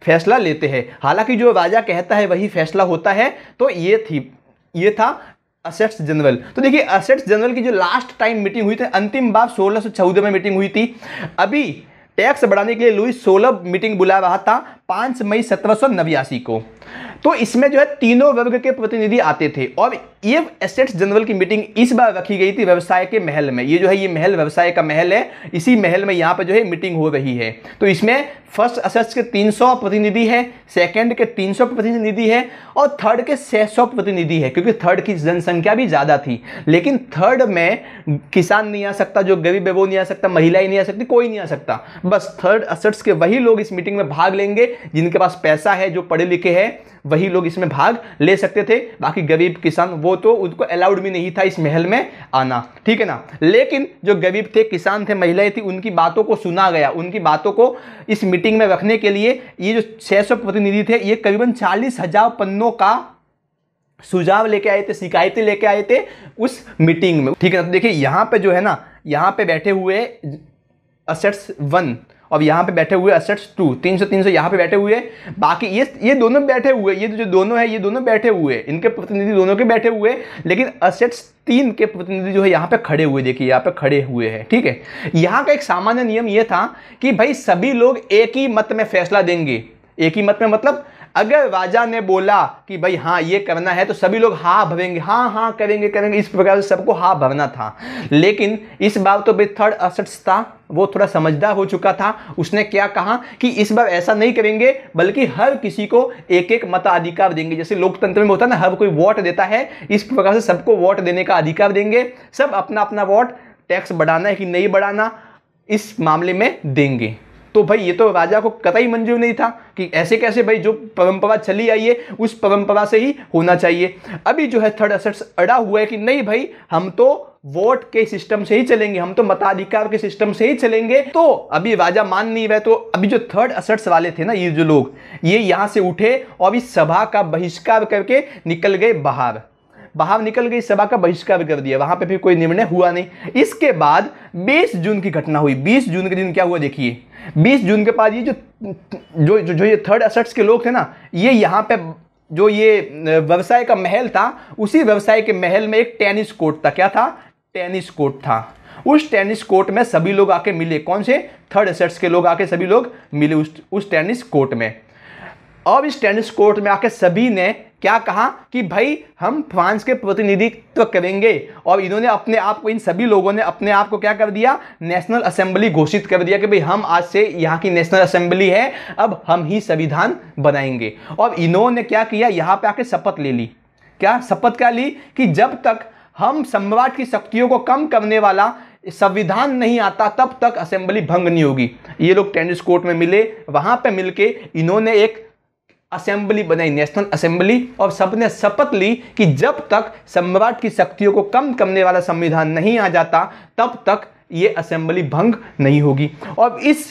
फैसला लेते हैं हालांकि जो राजा कहता है वही फैसला होता है तो ये थी ये था असेट्स जनरल तो देखिए असेट्स जनरल की जो लास्ट टाइम मीटिंग हुई थी अंतिम बार सोलह में मीटिंग हुई थी अभी टैक्स बढ़ाने के लिए लुई सोलह मीटिंग बुला रहा था पाँच मई सत्रह को तो इसमें जो है तीनों वर्ग के प्रतिनिधि आते थे और ये एसेट्स जनरल की मीटिंग इस बार रखी गई थी व्यवसाय के महल में ये जो है ये महल व्यवसाय का महल है इसी महल में यहाँ पर जो है मीटिंग हो रही है तो इसमें फर्स्ट असेट्स के 300 प्रतिनिधि है सेकंड के 300 प्रतिनिधि है और थर्ड के 600 प्रतिनिधि है क्योंकि थर्ड की जनसंख्या भी ज़्यादा थी लेकिन थर्ड में किसान नहीं आ सकता जो गरीब है वो नहीं आ सकता महिला ही नहीं आ सकती कोई नहीं आ सकता बस थर्ड असेट्स के वही लोग इस मीटिंग में भाग लेंगे जिनके पास पैसा है जो पढ़े लिखे हैं वही लोग इसमें भाग ले सकते थे बाकी गरीब किसान वो तो उनको अलाउड भी नहीं था इस महल में आना ठीक है ना लेकिन जो गरीब थे किसान थे महिलाएं थी उनकी बातों को सुना गया उनकी बातों को इस मीटिंग में रखने के लिए ये जो 600 प्रतिनिधि थे ये करीबन चालीस हजार पन्नों का सुझाव लेके आए थे शिकायतें लेके आए थे उस मीटिंग में ठीक है ना तो देखिए यहाँ पर जो है ना यहाँ पर बैठे हुए असट्स वन और यहाँ पे बैठे हुए असेट्स टू तीन सौ तीन सौ यहाँ पे बैठे हुए बाकी ये ये दोनों बैठे हुए ये जो दोनों है ये दोनों बैठे हुए इनके प्रतिनिधि दोनों के बैठे हुए लेकिन असेट्स तीन के प्रतिनिधि जो है यहाँ पे खड़े हुए देखिए यहाँ पे खड़े हुए हैं ठीक है यहाँ का एक सामान्य नियम ये था कि भाई सभी लोग एक ही मत में फैसला देंगे एक ही मत में मतलब अगर राजा ने बोला कि भाई हाँ ये करना है तो सभी लोग हाँ भरेंगे हाँ हाँ करेंगे करेंगे इस प्रकार से सबको हाँ भरना था लेकिन इस बार तो भाई थर्ड असट्स था वो थोड़ा समझदार हो चुका था उसने क्या कहा कि इस बार ऐसा नहीं करेंगे बल्कि हर किसी को एक एक मताधिकार देंगे जैसे लोकतंत्र में होता है ना हर कोई वोट देता है इस प्रकार से सबको वोट देने का अधिकार देंगे सब अपना अपना वोट टैक्स बढ़ाना है कि नहीं बढ़ाना इस मामले में देंगे तो भाई ये तो राजा को कतई मंजूर नहीं था कि ऐसे कैसे भाई जो परंपरा चली आई है उस परंपरा से ही होना चाहिए अभी जो है थर्ड असर्ट्स अड़ा हुआ है कि नहीं भाई हम तो वोट के सिस्टम से ही चलेंगे हम तो मताधिकार के सिस्टम से ही चलेंगे तो अभी राजा मान नहीं रहे तो अभी जो थर्ड असर्ट्स वाले थे ना ये जो लोग ये यहाँ से उठे और अभी सभा का बहिष्कार करके निकल गए बाहर बाहर निकल गई सभा का बहिष्कार कर दिया वहां पे भी कोई निर्णय हुआ नहीं इसके बाद 20 जून की घटना हुई 20 जून के दिन क्या हुआ देखिए 20 जून के बाद ये जो जो जो, जो ये थर्ड असट्स के लोग थे ना ये यहाँ पे जो ये व्यवसाय का महल था उसी व्यवसाय के महल में एक टेनिस कोर्ट था क्या था टेनिस कोर्ट था उस टेनिस कोर्ट में सभी लोग आके मिले कौन से थर्ड एसेट्स के लोग आके सभी लोग मिले उस उस टेनिस कोर्ट में अब इस टेनिस कोर्ट में आके सभी ने क्या कहा कि भाई हम फ्रांस के प्रतिनिधित्व करेंगे और इन्होंने अपने आप को इन सभी लोगों ने अपने आप को क्या कर दिया नेशनल असेंबली घोषित कर दिया कि भाई हम आज से यहाँ की नेशनल असेंबली है अब हम ही संविधान बनाएंगे और इन्होंने क्या किया यहाँ पे आके शपथ ले ली क्या शपथ क्या ली कि जब तक हम सम्राट की शक्तियों को कम करने वाला संविधान नहीं आता तब तक असेंबली भंग नहीं होगी ये लोग टेनिस कोर्ट में मिले वहाँ पे मिलके इन्होंने एक असेंबली बनाई नेशनल असेंबली और सबने शपथ ली कि जब तक सम्राट की शक्तियों को कम करने वाला संविधान नहीं आ जाता तब तक ये असेंबली भंग नहीं होगी और इस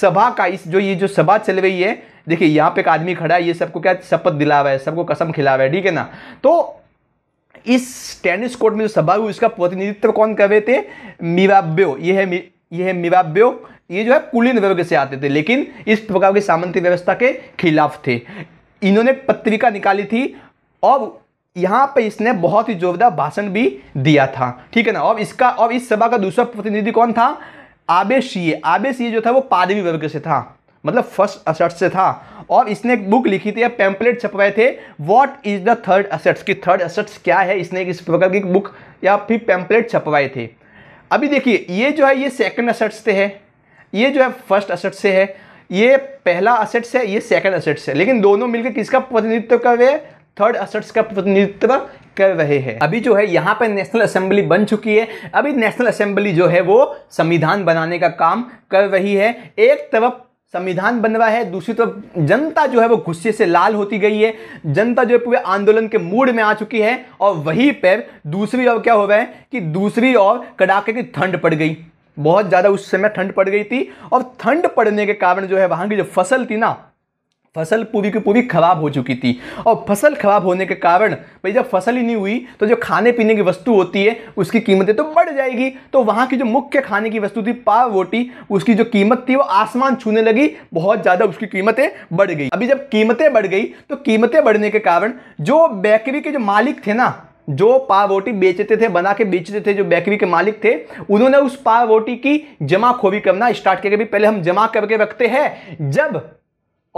सभा का इस जो ये जो सभा चल रही है देखिए यहाँ पे एक आदमी खड़ा है ये सबको क्या शपथ दिला है सबको कसम खिला है ठीक है ना तो इस टेनिस कोर्ट में जो सभा हुई उसका प्रतिनिधित्व कौन कर रहे थे मीवाब्यो ये है मी, ये है मिवाब्यो ये जो है कुलीन वर्ग से आते थे लेकिन इस प्रकार की सामंती व्यवस्था के खिलाफ थे इन्होंने पत्रिका निकाली थी और यहाँ पे इसने बहुत ही जोरदार भाषण भी दिया था ठीक है ना और इसका और इस सभा का दूसरा प्रतिनिधि कौन था आबे सीए आबे सीए जो था वो पादवी वर्ग से था मतलब फर्स्ट असर्ट से था और इसने एक बुक लिखी थी या पैम्पलेट छपवाए थे what is the third estates की थर्ड असर्ट्स क्या है इसने इस प्रकार की बुक या फिर पैम्पलेट छपवाए थे अभी देखिए ये जो है ये सेकंड असर्ट्स थे है ये जो है फर्स्ट से है ये पहला असेट्स है ये सेकंड असेट्स है लेकिन दोनों मिलकर किसका प्रतिनिधित्व कर रहे हैं थर्ड असेट्स का प्रतिनिधित्व कर रहे हैं अभी जो है यहाँ पर नेशनल असेंबली बन चुकी है अभी नेशनल असेंबली जो है वो संविधान बनाने का काम कर रही है एक तरफ संविधान बन रहा है दूसरी तरफ जनता जो है वो गुस्से से लाल होती गई है जनता जो है पूरे आंदोलन के मूड में आ चुकी है और वहीं पर दूसरी ओर क्या हो रहा है कि दूसरी ओर कड़ाके की ठंड पड़ गई बहुत ज़्यादा उस समय ठंड पड़ गई थी और ठंड पड़ने के कारण जो है वहाँ की जो फसल थी ना फसल पूरी की पूरी खराब हो चुकी थी और फसल खराब होने के कारण भाई जब फसल ही नहीं हुई तो जो खाने पीने की वस्तु होती है उसकी कीमतें तो बढ़ जाएगी तो वहाँ की जो मुख्य खाने की वस्तु थी पाव रोटी उसकी जो कीमत थी वो आसमान छूने लगी बहुत ज़्यादा उसकी कीमतें बढ़ गई अभी जब कीमतें बढ़ गई तो कीमतें बढ़ने के कारण जो बेकरी के जो मालिक थे ना जो रोटी बेचते थे बना के बेचते थे जो बेकरी के मालिक थे उन्होंने उस रोटी की खोबी करना स्टार्ट किया भी पहले हम जमा करके रखते हैं जब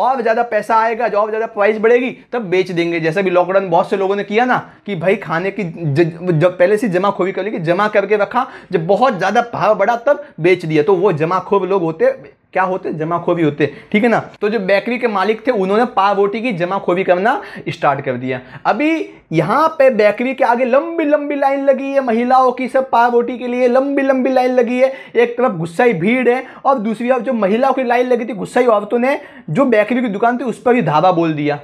और ज़्यादा पैसा आएगा जो और ज़्यादा प्राइस बढ़ेगी तब बेच देंगे जैसे भी लॉकडाउन बहुत से लोगों ने किया ना कि भाई खाने की जब पहले से खोबी कर लेगी जमा करके रखा जब बहुत ज़्यादा भाव बढ़ा तब बेच दिया तो वो खोब लोग होते क्या होते जमाखोबी होते ठीक है ना तो जो बेकरी के मालिक थे उन्होंने पाव रोटी की जमाखोबी करना स्टार्ट कर दिया अभी यहाँ पे बेकरी के आगे लंबी लंबी लाइन लगी है महिलाओं की सब पाव रोटी के लिए लंबी लंबी लाइन लगी है एक तरफ गुस्साई भीड़ है और दूसरी तरफ जो महिलाओं की लाइन लगी थी गुस्साई औरतों ने जो बेकरी की दुकान थी उस पर भी धावा बोल दिया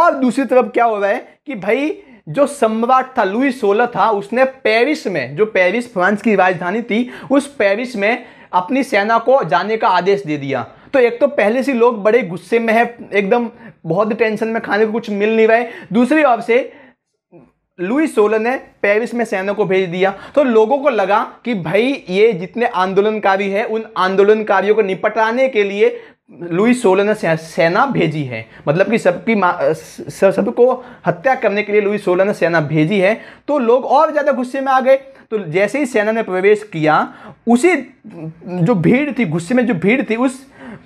और दूसरी तरफ क्या हो रहा है कि भाई जो सम्राट था लुई सोलह था उसने पेरिस में जो पेरिस फ्रांस की राजधानी थी उस पेरिस में अपनी सेना को जाने का आदेश दे दिया तो एक तो पहले से लोग बड़े गुस्से में है एकदम बहुत टेंशन में खाने को कुछ मिल नहीं रहा है दूसरी ओर से लुई सोलह ने पेरिस में सेना को भेज दिया तो लोगों को लगा कि भाई ये जितने आंदोलनकारी हैं उन आंदोलनकारियों को निपटाने के लिए लुई सोलो ने सेना भेजी है मतलब कि सबकी सबको हत्या करने के लिए लुई सोलह ने सेना भेजी है तो लोग और ज़्यादा गुस्से में आ गए तो जैसे ही सेना ने प्रवेश किया उसी जो भीड़ थी गुस्से में जो भीड़ थी उस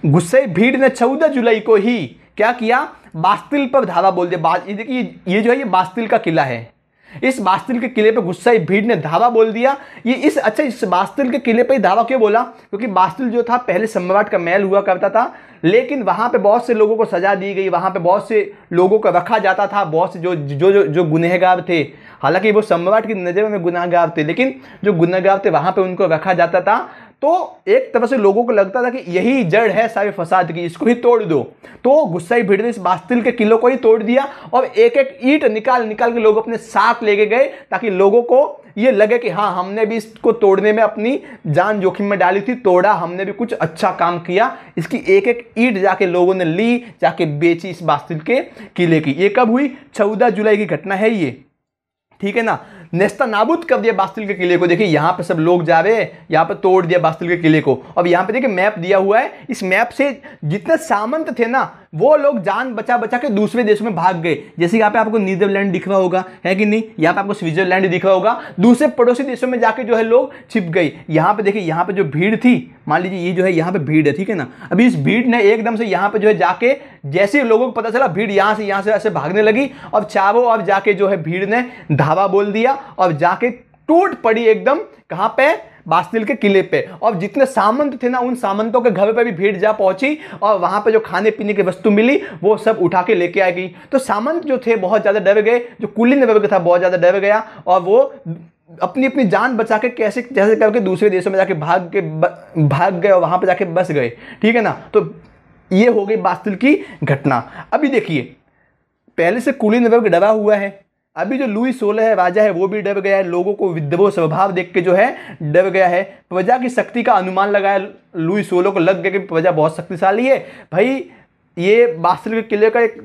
गुस्से भीड़ ने चौदह जुलाई को ही क्या किया बास्तिल पर धावा बोल दिया ये देखिए ये जो है ये बास्तिल का किला है इस बास्तिल के किले पर गुस्साई भीड़ ने धावा बोल दिया ये इस अच्छा इस बास्तिल के किले पर ही धावा क्यों बोला क्योंकि बास्तिल जो था पहले सम्राट का महल हुआ करता था लेकिन वहाँ पे बहुत से लोगों को सज़ा दी गई वहाँ पे बहुत से लोगों को रखा जाता था बहुत से जो जो जो, जो गुनहगार थे हालांकि वो सम्राट की नज़र में गुनाहगार थे लेकिन जो गुनहगार थे वहाँ पे उनको रखा जाता था तो एक तरह से लोगों को लगता था कि यही जड़ है सारे फसाद की इसको ही तोड़ दो तो गुस्साई भीड़ ने इस बास्तिल के किलो को ही तोड़ दिया और एक एक ईट निकाल निकाल के लोग अपने साथ लेके गए ताकि लोगों को ये लगे कि हाँ हमने भी इसको तोड़ने में अपनी जान जोखिम में डाली थी तोड़ा हमने भी कुछ अच्छा काम किया इसकी एक एक ईट जाके लोगों ने ली जाके बेची इस बास्तिल के किले की ये कब हुई चौदह जुलाई की घटना है ये ठीक है ना नेस्ता नाबूद कर दिया बास्तिल के किले को देखिए यहाँ पे सब लोग जावे यहाँ पे तोड़ दिया बास्तिल के किले को अब यहाँ पे देखिए मैप दिया हुआ है इस मैप से जितने सामंत थे ना वो लोग जान बचा बचा के दूसरे देशों में भाग गए जैसे यहाँ पे आपको नीदरलैंड दिख रहा होगा है कि नहीं यहाँ पे आपको स्विट्जरलैंड दिख रहा होगा दूसरे पड़ोसी देशों में जाके जो है लोग छिप गए यहाँ पे देखिए यहाँ पे जो भीड़ थी मान लीजिए ये जो है यहाँ पे भीड़ है ठीक है ना अभी इस भीड़ ने एकदम से यहाँ पे जो है जाके जैसे लोगों को पता चला भीड़ यहाँ से यहाँ से ऐसे भागने लगी और चारों अब जाके जो है भीड़ ने धावा बोल दिया और जाके टूट पड़ी एकदम कहाँ पे बास्तिल के किले पे और जितने सामंत थे ना उन सामंतों के घर पे भी भीड़ जा पहुंची और वहाँ पे जो खाने पीने की वस्तु मिली वो सब उठा के लेके आ गई तो सामंत जो थे बहुत ज़्यादा डर गए जो कुलीन वर्ग था बहुत ज़्यादा डर गया और वो अपनी अपनी जान बचा के कैसे जैसे करके दूसरे देशों में जाके भाग के भाग गए और वहाँ पर जाके बस गए ठीक है ना तो ये हो गई बास्तिल की घटना अभी देखिए पहले से कुलीन वर्ग डरा हुआ है अभी जो लुई सोलह है राजा है वो भी डर गया है लोगों को विद्रोह स्वभाव देख के जो है डर गया है प्रजा की शक्ति का अनुमान लगाया लुई सोलह को लग गया कि प्रजा बहुत शक्तिशाली है भाई ये बासल के किले का एक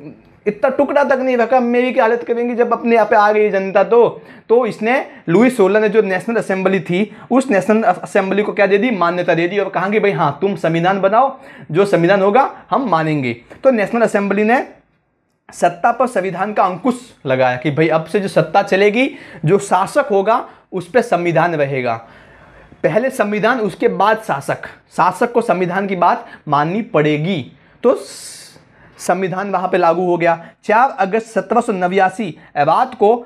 इतना टुकड़ा तक नहीं रखा मेरी की हालत करेंगी जब अपने यहाँ पे आ गई जनता तो तो इसने लुई सोलह ने जो नेशनल असेंबली थी उस नेशनल असेंबली को क्या दे दी मान्यता दे दी और कहा कि भाई हाँ तुम संविधान बनाओ जो संविधान होगा हम मानेंगे तो नेशनल असेंबली ने सत्ता पर संविधान का अंकुश लगाया कि भाई अब से जो सत्ता चलेगी जो शासक होगा उस पर संविधान रहेगा पहले संविधान उसके बाद शासक शासक को संविधान की बात माननी पड़ेगी तो संविधान वहाँ पे लागू हो गया चार अगस्त सत्रह सौ नवासी एवाद को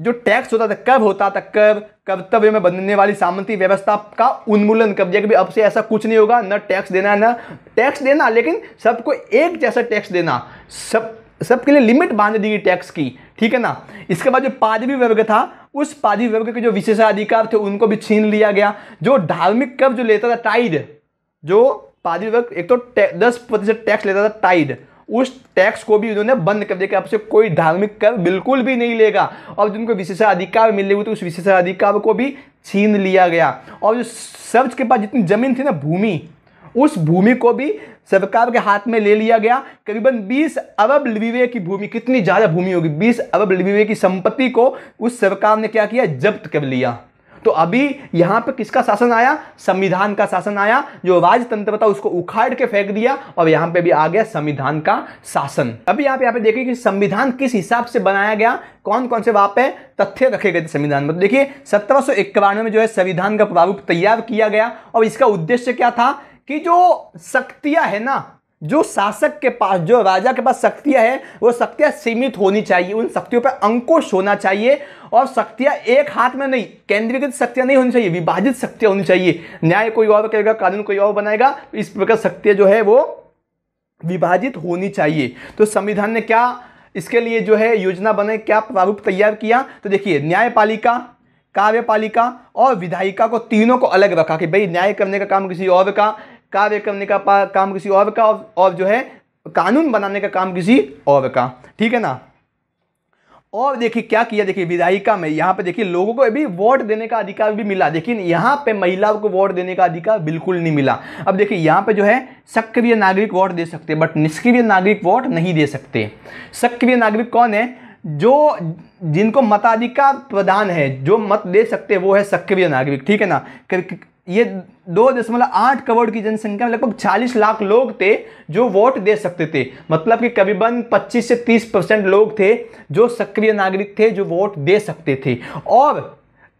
जो टैक्स होता था कब होता था कब कर्तव्य में बनने वाली सामंती व्यवस्था का उन्मूलन कब दिया कि अब से ऐसा कुछ नहीं होगा न टैक्स देना न टैक्स देना लेकिन सबको एक जैसा टैक्स देना सब सबके लिए लिमिट बांध दी गई टैक्स की ठीक है ना इसके बाद जो पादवी वर्ग था उस पादवी वर्ग के जो विशेषाधिकार थे उनको भी छीन लिया गया जो धार्मिक कर जो लेता था टाइड जो पादवी वर्ग एक तो दस प्रतिशत टैक्स लेता था टाइड उस टैक्स को भी उन्होंने बंद कर दिया कि आपसे कोई धार्मिक कर बिल्कुल भी नहीं लेगा और जिनको विशेषाधिकार मिले हुए तो उस विशेषाधिकार को भी छीन लिया गया और जो सर्च के पास जितनी जमीन थी ना भूमि उस भूमि को भी सरकार के हाथ में ले लिया गया करीबन 20 अरब लिबिवे की भूमि कितनी ज़्यादा भूमि होगी 20 अरब लिबिवे की संपत्ति को उस सरकार ने क्या किया जब्त कर लिया तो अभी यहाँ पे किसका शासन आया संविधान का शासन आया जो राजतंत्र था उसको उखाड़ के फेंक दिया और यहाँ पे भी आ गया संविधान का शासन अभी आप यहाँ पे देखिए कि संविधान किस हिसाब से बनाया गया कौन कौन से वहाँ पे तथ्य रखे गए थे संविधान में तो देखिए सत्रह में जो है संविधान का प्रारूप तैयार किया गया और इसका उद्देश्य क्या था कि जो शक्तियां है ना जो शासक के पास जो राजा के पास शक्तियां है वो शक्तियां सीमित होनी चाहिए उन शक्तियों पर अंकुश होना चाहिए और शक्तियां एक हाथ में नहीं केंद्रीकृत शक्तियां नहीं होनी चाहिए विभाजित शक्तियां होनी चाहिए न्याय कोई और करेगा कानून कोई और बनाएगा इस प्रकार शक्तियां जो है वो विभाजित होनी चाहिए तो संविधान ने क्या इसके लिए जो है योजना बने क्या प्रारूप तैयार किया तो देखिए न्यायपालिका कार्यपालिका और विधायिका को तीनों को अलग रखा कि भाई न्याय करने का काम किसी और का कार्य करने का काम किसी और का और जो है कानून बनाने का काम किसी और का ठीक है ना और देखिए क्या किया देखिए विधायिका में यहाँ पे देखिए लोगों को भी वोट देने का अधिकार भी मिला लेकिन यहाँ पे महिलाओं को वोट देने का अधिकार बिल्कुल नहीं मिला अब देखिए यहाँ पे जो है सक्रिय नागरिक वोट दे सकते बट निष्क्रिय नागरिक वोट नहीं दे सकते सक्रिय नागरिक कौन है जो जिनको मताधिकार प्रदान है जो मत दे सकते वो है सक्रिय नागरिक ठीक है ना ये दो दशमलव आठ करोड़ की जनसंख्या में लगभग चालीस लाख लोग थे जो वोट दे सकते थे मतलब कि करीबन पच्चीस से तीस परसेंट लोग थे जो सक्रिय नागरिक थे जो वोट दे सकते थे और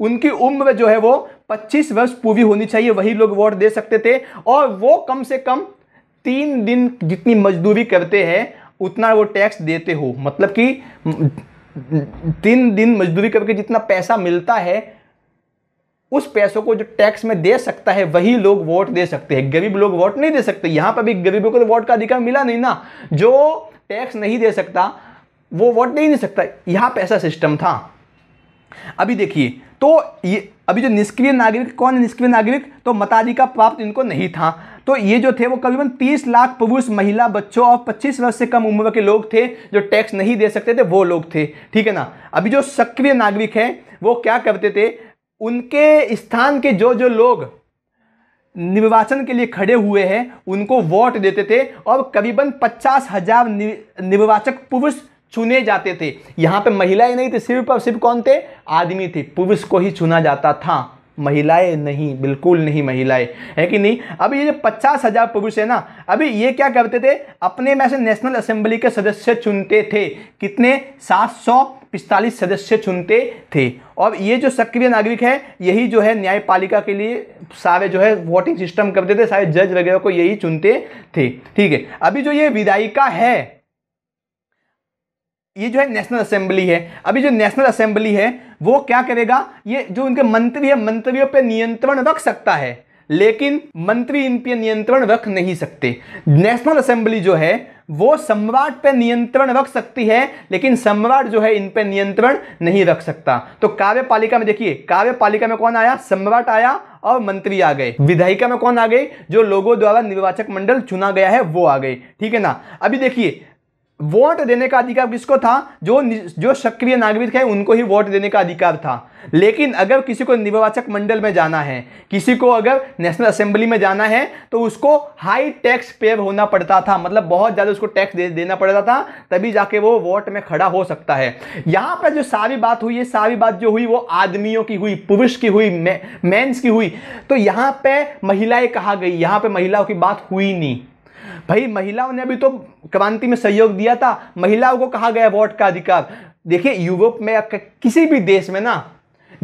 उनकी उम्र जो है वो 25 वर्ष पूरी होनी चाहिए वही लोग वोट दे सकते थे और वो कम से कम तीन दिन जितनी मजदूरी करते हैं उतना वो टैक्स देते हो मतलब कि तीन दिन मजदूरी करके जितना पैसा मिलता है उस पैसों को जो टैक्स में दे सकता है वही लोग वोट दे सकते हैं गरीब लोग वोट नहीं दे सकते यहां पर भी गरीबों को तो वोट का अधिकार मिला नहीं ना जो टैक्स नहीं दे सकता वो वोट दे सकता यहां पर ऐसा सिस्टम था अभी देखिए तो ये अभी जो निष्क्रिय नागरिक कौन है निष्क्रिय नागरिक तो मताधिकार प्राप्त इनको नहीं था तो ये जो थे वो करीबन 30 लाख पुरुष महिला बच्चों और 25 वर्ष से कम उम्र के लोग थे जो टैक्स नहीं दे सकते थे वो लोग थे ठीक है ना अभी जो सक्रिय नागरिक हैं वो क्या करते थे उनके स्थान के जो जो लोग निर्वाचन के लिए खड़े हुए हैं उनको वोट देते थे और करीबन पचास हजार निर्वाचक पुरुष चुने जाते थे यहाँ पे महिलाएं नहीं थी सिर्फ और सिर्फ कौन थे आदमी थे पुरुष को ही चुना जाता था महिलाएं नहीं बिल्कुल नहीं महिलाएं है कि नहीं अभी ये जो पचास हज़ार पुरुष है ना अभी ये क्या करते थे अपने में से नेशनल असेंबली के सदस्य चुनते थे कितने सात सौ पिस्तालीस सदस्य चुनते थे और ये जो सक्रिय नागरिक है यही जो है न्यायपालिका के लिए सारे जो है वोटिंग सिस्टम करते थे सारे जज वगैरह को यही चुनते थे ठीक है अभी जो ये विधायिका है ये जो है नेशनल असेंबली है अभी जो नेशनल असेंबली है वो क्या करेगा ये जो उनके मंत्री है मंत्रियों पे नियंत्रण रख सकता है लेकिन मंत्री इन पे नियंत्रण रख नहीं सकते नेशनल असेंबली जो है वो सम्राट पे नियंत्रण रख सकती है लेकिन सम्राट जो है इन पे नियंत्रण नहीं रख सकता तो कार्यपालिका में देखिए कार्यपालिका में कौन आया सम्राट आया और मंत्री आ गए विधायिका में कौन आ गई जो लोगों द्वारा निर्वाचक मंडल चुना गया है वो आ गए ठीक है ना अभी देखिए वोट देने का अधिकार किसको था जो जो सक्रिय नागरिक है उनको ही वोट देने का अधिकार था लेकिन अगर किसी को निर्वाचक मंडल में जाना है किसी को अगर नेशनल असेंबली में जाना है तो उसको हाई टैक्स पे होना पड़ता था मतलब बहुत ज़्यादा उसको टैक्स दे, देना पड़ता था तभी जाके वो वोट में खड़ा हो सकता है यहाँ पर जो सारी बात हुई है सारी बात जो हुई वो आदमियों की हुई पुरुष की हुई मेन्स की हुई तो यहाँ पर महिलाएँ कहा गई यहाँ पर महिलाओं की बात हुई नहीं भाई महिलाओं ने भी तो क्रांति में सहयोग दिया था महिलाओं को कहा गया वोट का अधिकार देखिए यूरोप में किसी भी देश में ना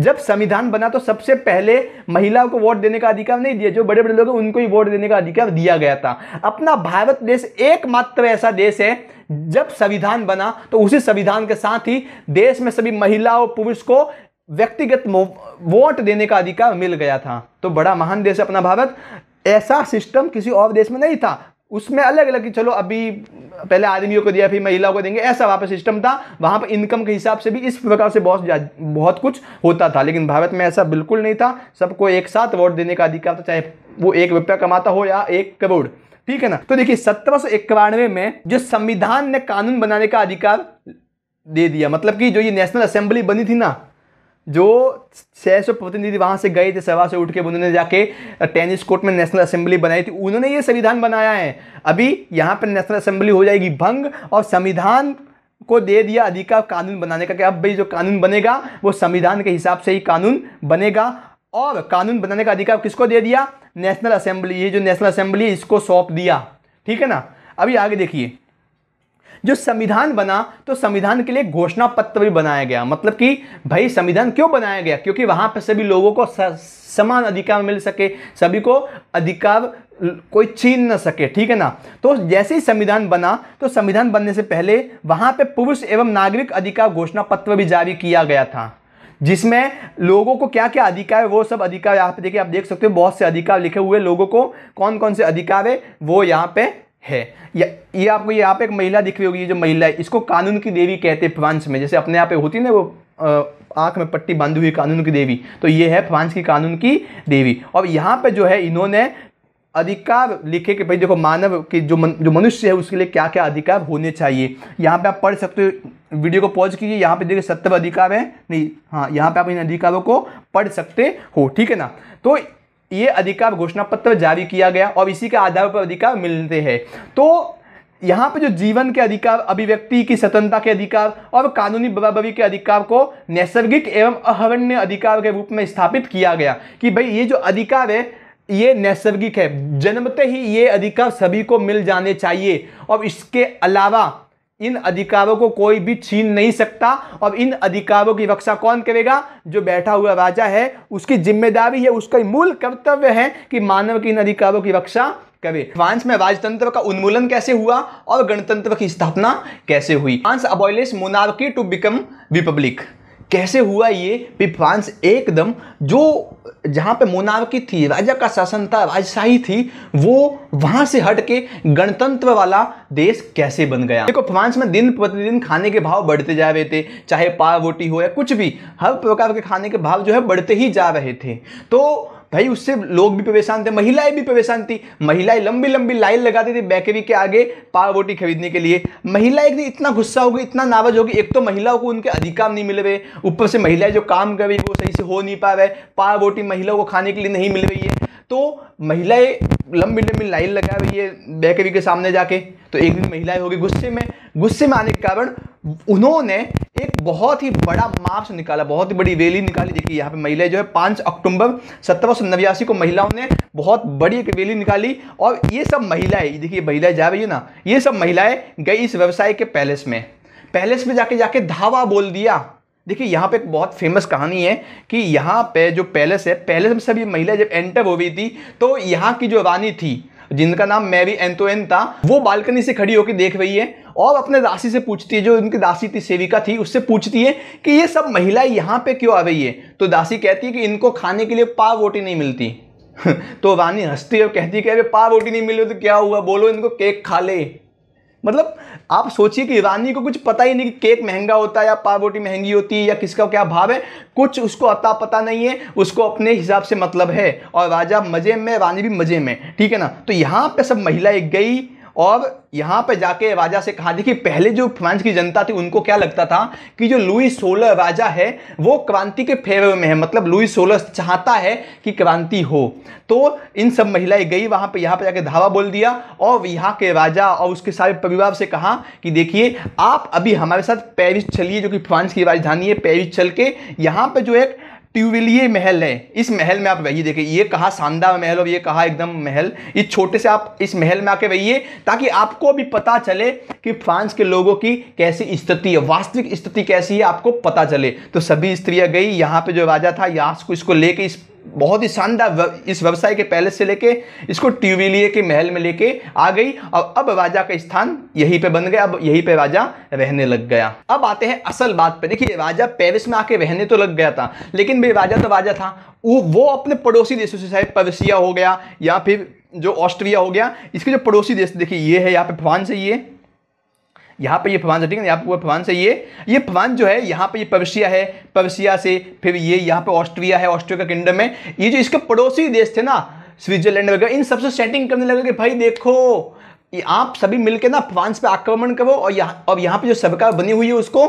जब संविधान बना तो सबसे पहले महिलाओं को वोट देने का अधिकार नहीं दिया जो बड़े बड़े लोग हैं उनको ही वोट देने का अधिकार दिया गया था अपना भारत देश एकमात्र ऐसा देश है जब संविधान बना तो उसी संविधान के साथ ही देश में सभी महिला और पुरुष को व्यक्तिगत वोट देने का अधिकार मिल गया था तो बड़ा महान देश है अपना भारत ऐसा सिस्टम किसी और देश में नहीं था उसमें अलग अलग कि चलो अभी पहले आदमियों को दिया फिर महिलाओं को देंगे ऐसा वहाँ पर सिस्टम था वहाँ पर इनकम के हिसाब से भी इस प्रकार से बहुत बहुत कुछ होता था लेकिन भारत में ऐसा बिल्कुल नहीं था सबको एक साथ वोट देने का अधिकार था चाहे वो एक रुपया कमाता हो या एक करोड़ ठीक है ना तो देखिए सत्रह में जो संविधान ने कानून बनाने का अधिकार दे दिया मतलब कि जो ये नेशनल असेंबली बनी थी ना जो से प्रतिनिधि वहाँ से गए थे सभा से उठ के उन्होंने जाके टेनिस कोर्ट में नेशनल असेंबली बनाई थी उन्होंने ये संविधान बनाया है अभी यहाँ पर नेशनल असेंबली हो जाएगी भंग और संविधान को दे दिया अधिकार कानून बनाने का कि अब भाई जो कानून बनेगा वो संविधान के हिसाब से ही कानून बनेगा और कानून बनाने का अधिकार किसको दे दिया नेशनल असेंबली ये जो नेशनल असेंबली है इसको सौंप दिया ठीक है ना अभी आगे देखिए जो संविधान बना तो संविधान के लिए घोषणा पत्र भी बनाया गया मतलब कि भाई संविधान क्यों बनाया गया क्योंकि वहां पर सभी लोगों को समान अधिकार मिल सके सभी को अधिकार कोई छीन न सके ठीक है ना तो जैसे ही संविधान बना तो संविधान बनने से पहले वहां पे पुरुष एवं नागरिक अधिकार घोषणा पत्र भी जारी किया गया था जिसमें लोगों को क्या क्या अधिकार है वो सब अधिकार यहाँ पे देखिए आप देख सकते हो बहुत से अधिकार लिखे हुए लोगों को कौन कौन से अधिकार है वो यहाँ पे है या ये आपको ये आप एक महिला दिख रही होगी ये जो महिला है इसको कानून की देवी कहते हैं फ्रांस में जैसे अपने आप होती ना वो आँख में पट्टी बांधी हुई कानून की देवी तो ये है फ्रांस की कानून की देवी और यहाँ पर जो है इन्होंने अधिकार लिखे कि भाई देखो मानव की जो मन, जो मनुष्य है उसके लिए क्या क्या अधिकार होने चाहिए यहाँ पे आप पढ़ सकते हो वीडियो को पॉज कीजिए यहाँ पे देखिए सत्तर अधिकार है नहीं हाँ यहाँ पे आप इन अधिकारों को पढ़ सकते हो ठीक है ना तो ये अधिकार घोषणा पत्र जारी किया गया और इसी के आधार पर अधिकार मिलते हैं तो यहाँ पे जो जीवन के अधिकार अभिव्यक्ति की स्वतंत्रता के अधिकार और कानूनी बराबरी के अधिकार को नैसर्गिक एवं अहरण्य अधिकार के रूप में स्थापित किया गया कि भाई ये जो अधिकार है ये नैसर्गिक है जन्मते ही ये अधिकार सभी को मिल जाने चाहिए और इसके अलावा इन अधिकारों को कोई भी छीन नहीं सकता और इन अधिकारों की रक्षा कौन करेगा जो बैठा हुआ राजा है उसकी जिम्मेदारी है उसका मूल कर्तव्य है कि मानव के इन अधिकारों की रक्षा करे फ्रांस में राजतंत्र का उन्मूलन कैसे हुआ और गणतंत्र की स्थापना कैसे हुई France abolish monarchy to become republic कैसे हुआ ये भी फ्रांस एकदम जो जहाँ पे मोनार्की थी राजा का शासन था राजशाही थी वो वहाँ से हट के गणतंत्र वाला देश कैसे बन गया देखो फ्रांस में दिन प्रतिदिन खाने के भाव बढ़ते जा रहे थे चाहे पाव रोटी हो या कुछ भी हर प्रकार के खाने के भाव जो है बढ़ते ही जा रहे थे तो भाई उससे लोग भी परेशान थे महिलाएं भी परेशान थी महिलाएं लंबी लंबी लाइन लगाती थी बेकरी के आगे पाव रोटी खरीदने के लिए महिला एक दिन इतना गुस्सा होगी इतना नावज होगी एक तो महिलाओं को उनके अधिकार नहीं मिल रहे ऊपर से महिलाएं जो काम कर रही वो सही से हो नहीं पा रहे पाव रोटी महिलाओं को खाने के लिए नहीं मिल रही है तो महिलाएं लंबी लंबी लाइन लगा हुई है बेकरी के सामने जाके तो एक दिन महिलाएं होगी गुस्से में गुस्से में आने के कारण उन्होंने एक बहुत ही बड़ा मार्च निकाला बहुत ही बड़ी रैली निकाली देखिए यहाँ पे महिलाएं जो है पाँच अक्टूबर सत्रह को महिलाओं ने बहुत बड़ी एक रैली निकाली और ये सब महिलाएं देखिए महिलाएं जा रही है ना ये सब महिलाएं गई इस व्यवसाय के पैलेस में पैलेस में जाके जाके धावा बोल दिया देखिए यहाँ पे एक बहुत फेमस कहानी है कि यहाँ पे जो पैलेस है पैलेस में सभी महिला जब एंटर हो गई थी तो यहाँ की जो रानी थी जिनका नाम मैरी एंतोएन था वो बालकनी से खड़ी होकर देख रही है और अपने दासी से पूछती है जो उनकी दासी थी सेविका थी उससे पूछती है कि ये सब महिलाएं यहाँ पे क्यों आ रही है तो दासी कहती है कि इनको खाने के लिए पाव रोटी नहीं मिलती तो रानी हंसती है और कहती है कि अरे पाव रोटी नहीं मिल रही तो क्या हुआ बोलो इनको केक खा ले मतलब आप सोचिए कि रानी को कुछ पता ही नहीं कि केक महंगा होता है या पाव रोटी महंगी होती है या किसका क्या भाव है कुछ उसको अता पता नहीं है उसको अपने हिसाब से मतलब है और राजा मज़े में रानी भी मज़े में ठीक है ना तो यहाँ पे सब महिलाएं गई और यहाँ पर जाके राजा से कहा देखिए पहले जो फ्रांस की जनता थी उनको क्या लगता था कि जो लुई सोलह राजा है वो क्रांति के फेवर में है मतलब लुई सोलह चाहता है कि क्रांति हो तो इन सब महिलाएं गई वहाँ पर यहाँ पर जाके धावा बोल दिया और यहाँ के राजा और उसके सारे परिवार से कहा कि देखिए आप अभी हमारे साथ पेरिस चलिए जो कि फ्रांस की राजधानी है पेरिस चल के यहाँ पर जो एक ट्यूबिलिये महल है इस महल में आप रहिए देखिए ये कहा शानदार महल और ये कहा एकदम महल इस छोटे से आप इस महल में आके रहिए ताकि आपको भी पता चले कि फ्रांस के लोगों की कैसी स्थिति है वास्तविक स्थिति कैसी है आपको पता चले तो सभी स्त्रियां गई यहाँ पे जो राजा था यहाँ इसको लेके इस बहुत ही शानदार इस व्यवसाय के पैलेस से लेके इसको ट्यूबिलिये के महल में लेके आ गई और अब राजा का स्थान यहीं पे बन गया अब यहीं पे राजा रहने लग गया अब आते हैं असल बात पे देखिए राजा पेरिस में आके रहने तो लग गया था लेकिन भी राजा तो राजा था वो वो अपने पड़ोसी देशों से शायद पवसिया हो गया या फिर जो ऑस्ट्रिया हो गया इसके जो पड़ोसी देश देखिए ये है यहाँ पे फ्रांस है ये यहाँ पर ये फवान से ठीक है यहाँ पर फवान से ये ये फवान जो है यहाँ पर ये पवसिया है पवसिया से फिर ये यहाँ पर ऑस्ट्रिया है ऑस्ट्रिया का किंगडम है ये जो इसके पड़ोसी देश थे ना स्विट्जरलैंड वगैरह इन सबसे सेटिंग करने लगे कि भाई देखो ये आप सभी मिलके ना फ्रांस पे आक्रमण करो और यहाँ और यहाँ पे जो सरकार बनी हुई है उसको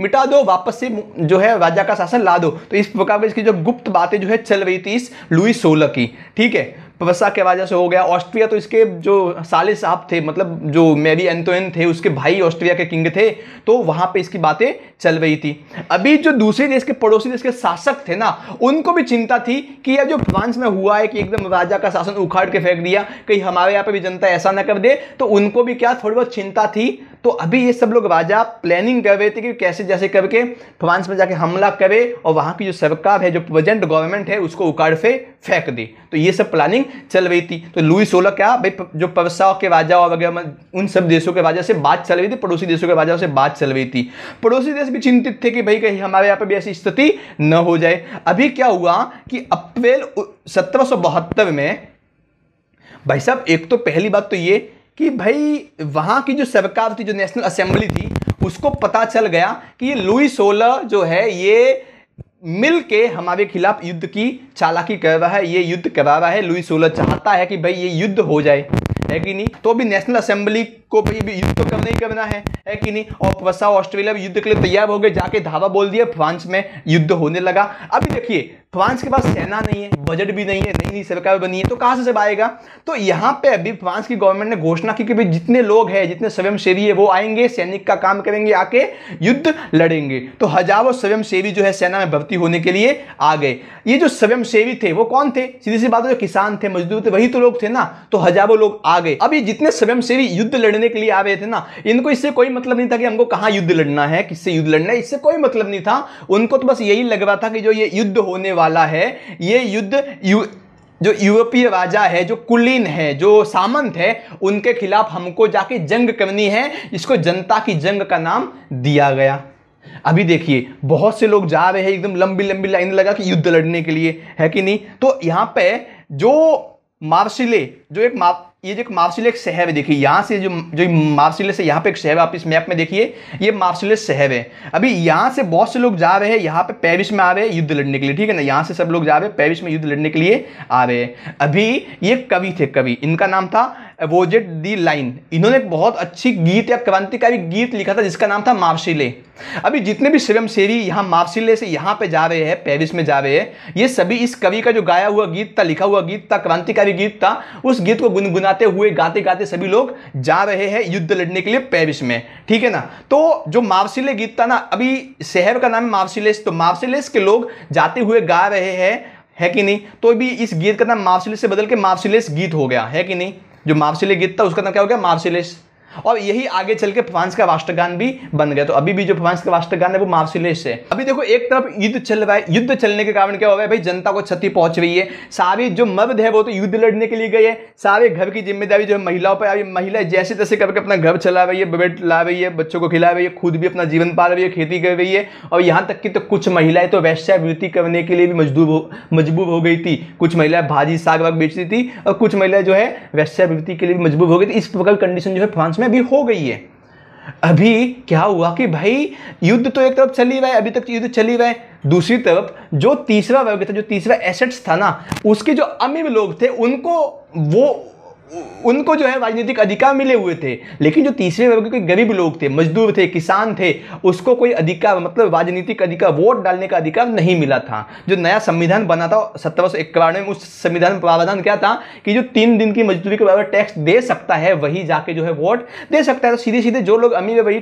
मिटा दो वापस से जो है राजा का शासन ला दो तो इस प्रकार की इसकी जो गुप्त बातें जो है चल रही थी इस लुई सोलह की ठीक है पवसा के वजह से हो गया ऑस्ट्रिया तो इसके जो साले साहब थे मतलब जो मेरी एंतोन थे उसके भाई ऑस्ट्रिया के किंग थे तो वहाँ पर इसकी बातें चल रही थी अभी जो दूसरे देश के पड़ोसी देश के शासक थे ना उनको भी चिंता थी कि यह जो फ्रांस में हुआ है कि एकदम राजा का शासन उखाड़ के फेंक दिया कहीं हमारे यहाँ पर भी जनता ऐसा ना कर दे तो उनको भी क्या थोड़ी बहुत चिंता थी तो अभी ये सब लोग राजा प्लानिंग कर रहे थे कि कैसे जैसे करके फ्रांस में जाके हमला करे और वहाँ की जो सरकार है जो प्रेजेंट गवर्नमेंट है उसको उकाड़ से फेंक दे तो ये सब प्लानिंग चल रही थी तो लुई सोलह क्या भाई जो परसा के राजा और वगैरह मतलब उन सब देशों के राजा से बात चल रही थी पड़ोसी देशों के राजाओं से बात चल रही थी पड़ोसी देश भी चिंतित थे कि भाई कहीं हमारे यहाँ पर भी ऐसी स्थिति न हो जाए अभी क्या हुआ कि अप्रैल सत्रह में भाई साहब एक तो पहली बात तो ये कि भाई वहाँ की जो सरकार थी जो नेशनल असेंबली थी उसको पता चल गया कि ये लुई सोलह जो है ये मिल के हमारे खिलाफ युद्ध की चालाकी कर रहा है ये युद्ध करा रहा है लुई सोलह चाहता है कि भाई ये युद्ध हो जाए है कि नहीं तो अभी नेशनल असेंबली को भी युद्ध तो करना ही करना है है कि नहीं और वसा ऑस्ट्रेलिया भी युद्ध के लिए तैयार हो गए जाके धावा बोल दिया फ्रांस में युद्ध होने लगा अभी देखिए फ्रांस के पास सेना नहीं है बजट भी नहीं है नई नई सरकार बनी है तो कहाँ से सब आएगा तो यहाँ पे अभी फ्रांस की गवर्नमेंट ने घोषणा की कि भाई जितने लोग हैं जितने स्वयंसेवी है वो आएंगे सैनिक का काम करेंगे आके युद्ध लड़ेंगे तो हजारों स्वयंसेवी जो है सेना में भर्ती होने के लिए आ गए ये जो स्वयंसेवी थे वो कौन थे सीधी सी बात जो किसान थे मजदूर थे वही तो लोग थे ना तो हजारों लोग आ गए अब ये जितने स्वयंसेवी युद्ध लड़ने के लिए आ रहे थे ना इनको इससे कोई मतलब नहीं था कि हमको कहाँ युद्ध लड़ना है किससे युद्ध लड़ना है इससे कोई मतलब नहीं था उनको तो बस यही लग रहा था कि जो ये युद्ध होने वाला वाला है ये युद्ध यु जो यूरोपीय राजा है जो कुलीन है जो सामंत है उनके खिलाफ हमको जाके जंग करनी है इसको जनता की जंग का नाम दिया गया अभी देखिए बहुत से लोग जा रहे हैं एकदम लंबी लंबी लाइन लगा कि युद्ध लड़ने के लिए है कि नहीं तो यहाँ पे जो मार्शिले जो एक ये जो एक सहब है देखिए यहाँ से जो जो मार्सिलेस है यहाँ पे एक सहब आप इस मैप में देखिए ये मार्सिलेस सहब है अभी यहाँ से बहुत से लोग जा रहे हैं यहाँ पे पेरिस में आ रहे हैं युद्ध लड़ने के लिए ठीक है ना यहाँ से सब लोग जा रहे हैं पेरिस में युद्ध लड़ने के लिए आ रहे हैं अभी ये कवि थे कवि इनका नाम था एवोजेट दी लाइन इन्होंने एक बहुत अच्छी गीत या क्रांतिकारी गीत लिखा था जिसका नाम था मावशिले अभी जितने भी स्वयं शेरी यहाँ मावशिले से यहाँ पे जा रहे हैं पेरिस में जा रहे हैं ये सभी इस कवि का जो गाया हुआ गीत था लिखा हुआ गीत था क्रांतिकारी गीत था उस गीत को गुनगुनाते हुए गाते गाते सभी लोग जा रहे हैं युद्ध लड़ने के लिए पेरिस में ठीक है ना तो जो मावशिले गीत था ना अभी शहर का नाम है तो मावशिलेस के लोग जाते हुए गा रहे हैं है कि नहीं तो भी इस गीत का नाम माफसिले से बदल के माफसिलेस गीत हो गया है कि नहीं जो मार्सिले गीत था उसका नाम क्या हो गया मापसिलेस और यही आगे चल के फ्रांस का राष्ट्रगान भी बन गया तो अभी भी जो फ्रांस का राष्ट्रगान है वो मार्सिलेस है अभी देखो एक तरफ युद्ध चल रहा है युद्ध चलने के कारण क्या हो गया है भाई जनता को क्षति पहुंच रही है सारी जो मर्द है वो तो युद्ध लड़ने के लिए गए हैं सारे घर की जिम्मेदारी जो है महिलाओं पर अभी महिला जैसे तैसे करके अपना घर चला रही है बेट ला रही है बच्चों को खिला रही है खुद भी अपना जीवन पाल रही है खेती कर रही है और यहाँ तक की तो कुछ महिलाएं तो वैश्यावृत्ति करने के लिए भी मजबूर हो मजबूर हो गई थी कुछ महिलाएं भाजी साग वाग बेचती थी और कुछ महिलाएं जो है वैश्यावृत्ति के लिए भी मजबूर हो गई थी इस प्रकार कंडीशन जो है फ्रांस में में भी हो गई है अभी क्या हुआ कि भाई युद्ध तो एक तरफ चल ही रहा है अभी तक तो युद्ध चल ही रहा है दूसरी तरफ जो तीसरा वर्ग था जो तीसरा एसेट्स था ना उसके जो अमीर लोग थे उनको वो उनको जो है राजनीतिक अधिकार मिले हुए थे लेकिन जो तीसरे वर्ग के गरीब लोग थे मजदूर थे किसान थे उसको कोई अधिकार मतलब राजनीतिक अधिकार वोट डालने का अधिकार नहीं मिला था जो नया संविधान बना था सत्रह सौ में उस संविधान प्रावधान क्या था कि जो तीन दिन की मजदूरी के बराबर टैक्स दे सकता है वही जाके जो है वोट दे सकता है तो सीधे सीधे जो लोग अमीर है वही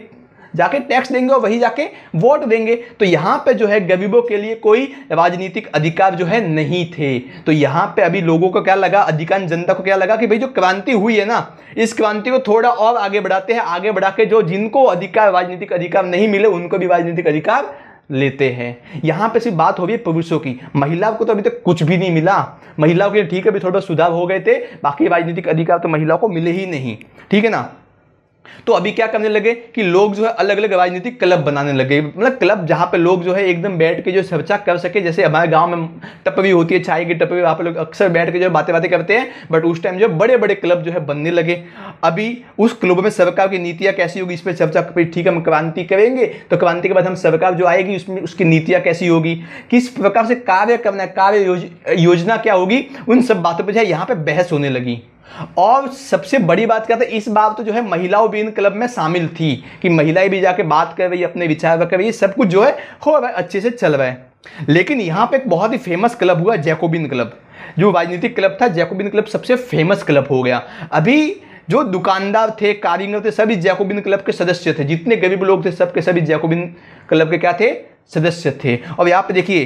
जाके टैक्स देंगे और वही जाके वोट देंगे तो यहाँ पे जो है गरीबों के लिए कोई राजनीतिक अधिकार जो है नहीं थे तो यहाँ पे अभी लोगों को क्या लगा अधिकांश जनता को क्या लगा कि भाई जो क्रांति हुई है ना इस क्रांति को थोड़ा और आगे बढ़ाते हैं आगे बढ़ा के जो जिनको अधिकार राजनीतिक अधिकार नहीं मिले उनको भी राजनीतिक अधिकार लेते हैं यहाँ पे सिर्फ बात हो रही है पुरुषों की महिलाओं को तो अभी तक तो कुछ भी नहीं मिला महिलाओं के लिए ठीक है अभी थोड़ा सुधार हो गए थे बाकी राजनीतिक अधिकार तो महिलाओं को मिले ही नहीं ठीक है ना तो अभी क्या करने लगे कि लोग जो है अलग अलग राजनीतिक क्लब बनाने लगे मतलब क्लब जहाँ पे लोग जो है एकदम बैठ के जो चर्चा कर सके जैसे हमारे गांव में टपरी होती है चाय की टपरी वहाँ पे लोग अक्सर बैठ के जो बातें बातें करते हैं बट उस टाइम जो बड़े बड़े क्लब जो है बनने लगे अभी उस क्लब में सरकार की नीतियाँ कैसी होगी इस पर चर्चा ठीक है हम क्रांति करेंगे तो क्रांति के बाद हम सरकार जो आएगी उसमें उसकी नीतियाँ कैसी होगी किस प्रकार से कार्य करना है कार्य योजना क्या होगी उन सब बातों पर जो है यहाँ पर बहस होने लगी और सबसे बड़ी बात क्या था इस बार तो जो है महिलाओं भी इन क्लब में शामिल थी कि महिलाएं भी जाके बात कर रही अपने विचार कर रही सब कुछ जो है हो रहा है अच्छे से चल रहा है लेकिन यहाँ पे एक बहुत ही फेमस क्लब हुआ जैकोबिन क्लब जो राजनीतिक क्लब था जैकोबिन क्लब सबसे फेमस क्लब हो गया अभी जो दुकानदार थे कारीगर थे सभी जैकोबिन क्लब के सदस्य थे जितने गरीब लोग थे सबके सभी जैकोबिन क्लब के क्या थे सदस्य थे और यहाँ पे देखिए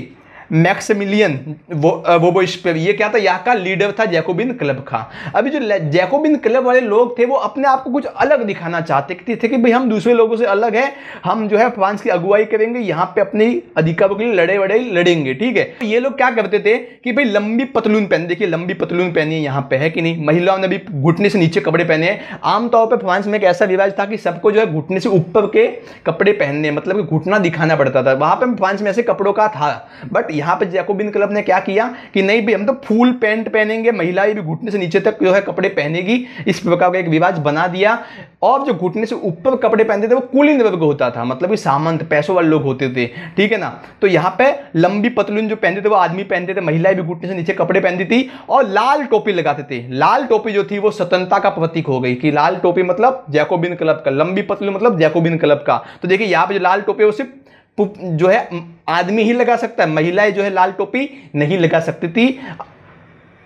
मैक्समिलियन वो वोबोइस्पेव ये क्या था यहाँ का लीडर था जैकोबिन क्लब का अभी जो जैकोबिन क्लब वाले लोग थे वो अपने आप को कुछ अलग दिखाना चाहते थे, कि भाई हम दूसरे लोगों से अलग है हम जो है फ्रांस की अगुवाई करेंगे यहाँ पे अपने अधिकारों के लिए लड़े वड़े लड़ेंगे ठीक है ये लोग क्या करते थे कि भाई लंबी पतलून पहन देखिए लंबी पतलून पहनी है यहाँ पे है कि नहीं महिलाओं ने भी घुटने से नीचे कपड़े पहने आमतौर पर फ्रांस में एक ऐसा रिवाज था कि सबको जो है घुटने से ऊपर के कपड़े पहनने मतलब घुटना दिखाना पड़ता था वहां पर फ्रांस में ऐसे कपड़ों का था बट यहाँ पे जैकोबिन क्लब ने क्या किया कि नहीं भी हम तो फुल पैंट पहनेंगे महिलाएं भी घुटने से नीचे तक जो है कपड़े पहनेगी इस प्रकार का एक विवाद बना दिया और जो घुटने से ऊपर कपड़े पहनते थे वो कुलीन वर्ग होता था मतलब कि सामंत पैसों वाले लोग होते थे ठीक है ना तो यहाँ पे लंबी पतलून जो पहनते थे वो आदमी पहनते थे महिलाएं भी घुटने से नीचे कपड़े पहनती थी और लाल टोपी लगाते थे लाल टोपी जो थी वो स्वतंत्रता का प्रतीक हो गई कि लाल टोपी मतलब जैकोबिन क्लब का लंबी पतलून मतलब जैकोबिन क्लब का तो देखिए यहाँ पे जो लाल टोपी है वो सिर्फ जो है आदमी ही लगा सकता है महिलाएं जो है लाल टोपी नहीं लगा सकती थी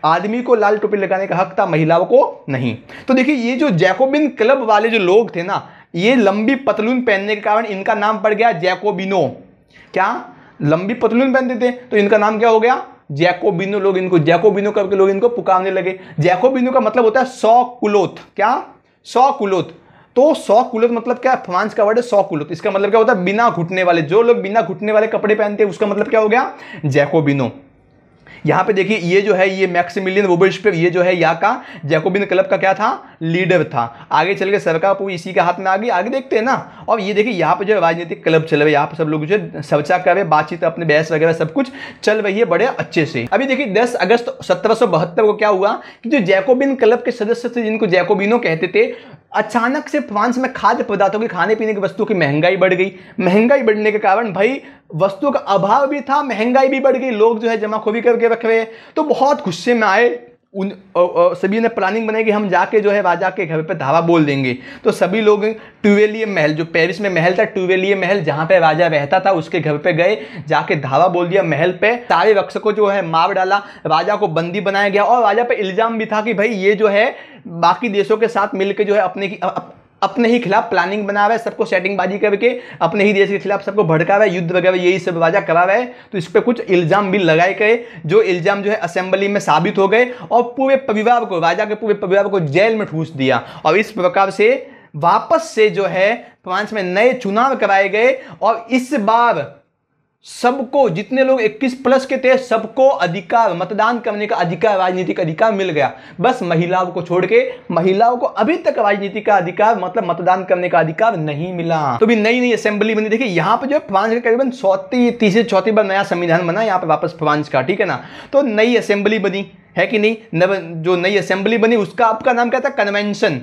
आदमी को लाल टोपी लगाने का हक था महिलाओं को नहीं तो देखिए ये जो जैकोबिन क्लब वाले जो लोग थे ना ये लंबी पतलून पहनने के कारण इनका नाम पड़ गया जैकोबिनो क्या लंबी पतलून पहनते थे तो इनका नाम क्या हो गया जैकोबिनो लोग इनको जैकोबिनो करके लोग इनको पुकारने लगे जैकोबिनो का मतलब होता है सौ कुलोत क्या सौ कुलोत तो सौ कुलत मतलब क्या फ्रांस का वर्ड है सौ कुलत इसका मतलब क्या होता है बिना घुटने वाले जो लोग बिना घुटने वाले कपड़े पहनते हैं उसका मतलब क्या हो गया जैकोबिनो यहां पे देखिए ये जो है ये मैक्सिमिलियन वोबिश पे ये जो है यहाँ का जैकोबिन क्लब का क्या था लीडर था आगे चल के सरकार पूरी इसी के हाथ में आ गई आगे देखते हैं ना और ये देखिए यहाँ पे जो है राजनीतिक क्लब चल रहे यहाँ पे सब लोग जो है चर्चा कर रहे बातचीत अपने बहस वगैरह सब कुछ चल रही है बड़े अच्छे से अभी देखिए दस अगस्त सत्रह को क्या हुआ कि जो जैकोबिन क्लब के सदस्य थे जिनको जैकोबिनो कहते थे अचानक से फ्रांस में खाद्य पदार्थों की खाने पीने की वस्तुओं की महंगाई बढ़ गई महंगाई बढ़ने के कारण भाई वस्तु का अभाव भी था महंगाई भी बढ़ गई लोग जो है जमाखोरी करके रख रहे तो बहुत गुस्से में आए उन सभी ने प्लानिंग बनाई कि हम जाके जो है राजा के घर पे धावा बोल देंगे तो सभी लोग टूवेलिए महल जो पेरिस में महल था टूवेलिए महल जहाँ पे राजा रहता था उसके घर पे गए जाके धावा बोल दिया महल पे सारे रक्षकों जो है मार डाला राजा को बंदी बनाया गया और राजा पे इल्ज़ाम भी था कि भाई ये जो है बाकी देशों के साथ मिलकर जो है अपने की अप, अपने ही खिलाफ प्लानिंग बना हुआ है सबको बाजी करके अपने ही देश के खिलाफ सबको हुआ है युद्ध वगैरह यही सब वाजा करा हुआ है तो इस पर कुछ इल्ज़ाम भी लगाए गए जो इल्ज़ाम जो है असेंबली में साबित हो गए और पूरे परिवार को राजा के पूरे परिवार को जेल में ठूस दिया और इस प्रकार से वापस से जो है फ्रांस में नए चुनाव कराए गए और इस बार सबको जितने लोग 21 प्लस के थे सबको अधिकार मतदान करने का अधिकार राजनीतिक अधिकार मिल गया बस महिलाओं को छोड़ के महिलाओं को अभी तक राजनीति का अधिकार मतलब मतदान करने का अधिकार नहीं मिला तो भी नई नई असेंबली बनी देखिए यहाँ पर जो फ्रांस का करीबन चौथी तीसरी चौथी बार नया संविधान बना यहाँ पर वापस फ्रांस का ठीक है ना तो नई असेंबली बनी है कि नहीं जो नई असेंबली बनी उसका आपका नाम क्या था कन्वेंशन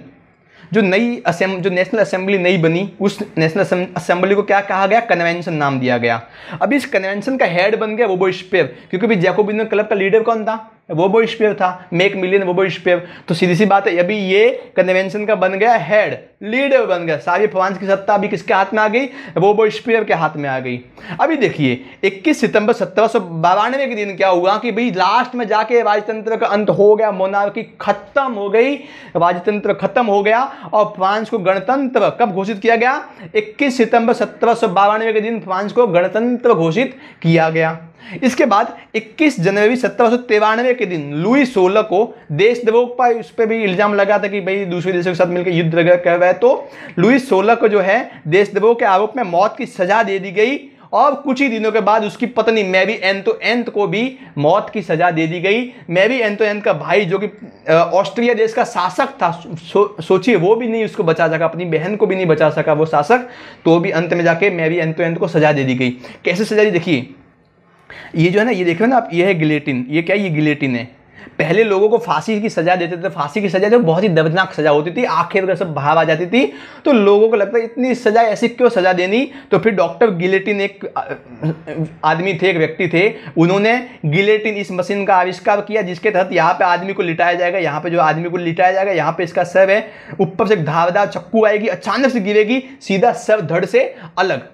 जो नई असेंब जो नेशनल असेंबली नई बनी उस नेशनल असेंबली को क्या कहा गया कन्वेंशन नाम दिया गया अब इस कन्वेंशन का हेड बन गया वो स्पेयर क्योंकि जैकोबिन क्लब का लीडर कौन था वोबो स्पेयर था मेक मिलियन वोबो स्पेयर तो सीधी सी बात है अभी ये कन्वेंशन का बन गया हेड लीडर बन गया सारी फ्रांस की सत्ता अभी किसके हाथ में आ गई वोबो स्पेयर के हाथ में आ गई अभी देखिए 21 सितंबर सत्रह के दिन क्या हुआ कि भाई लास्ट में जाके राजतंत्र का अंत हो गया मोनार्की खत्म हो गई राजतंत्र खत्म हो गया और फ्रांस को गणतंत्र कब घोषित किया गया इक्कीस सितंबर सत्रह के दिन फ्रांस को गणतंत्र घोषित किया गया इसके बाद 21 जनवरी सत्रह सौ के दिन लुई सोलह को द्रोह पर उस पर भी इल्जाम लगा था कि भाई दूसरे देशों के साथ मिलकर युद्ध कर रहा है तो लुई सोलह को जो है द्रोह के आरोप में मौत की सजा दे दी गई और कुछ ही दिनों के बाद उसकी पत्नी मैरी एंतो एंत को भी मौत की सजा दे दी गई मैरी एंतो एंत का भाई जो कि ऑस्ट्रिया देश का शासक था सो, सोचिए वो भी नहीं उसको बचा सका अपनी बहन को भी नहीं बचा सका वो शासक तो भी अंत में जाके मैरी एंतो एंत को सजा दे दी गई कैसे सजा दी देखिए ये जो है ना ये देख रहे हो ना आप ये है गिलेटिन ये क्या ये गिलेटिन है पहले लोगों को फांसी की सजा देते थे तो फांसी की सजा जो बहुत ही दर्दनाक सजा होती थी आंखें वगैरह सब भाव आ जाती थी तो लोगों को लगता है इतनी सजा ऐसी क्यों सजा देनी तो फिर डॉक्टर गिलेटिन एक आदमी थे एक व्यक्ति थे उन्होंने गिलेटिन इस मशीन का आविष्कार किया जिसके तहत यहाँ पे आदमी को लिटाया जाएगा यहाँ पे जो आदमी को लिटाया जाएगा यहाँ पे इसका सर है ऊपर से एक धारदार चक्कू आएगी अचानक से गिरेगी सीधा सर धड़ से अलग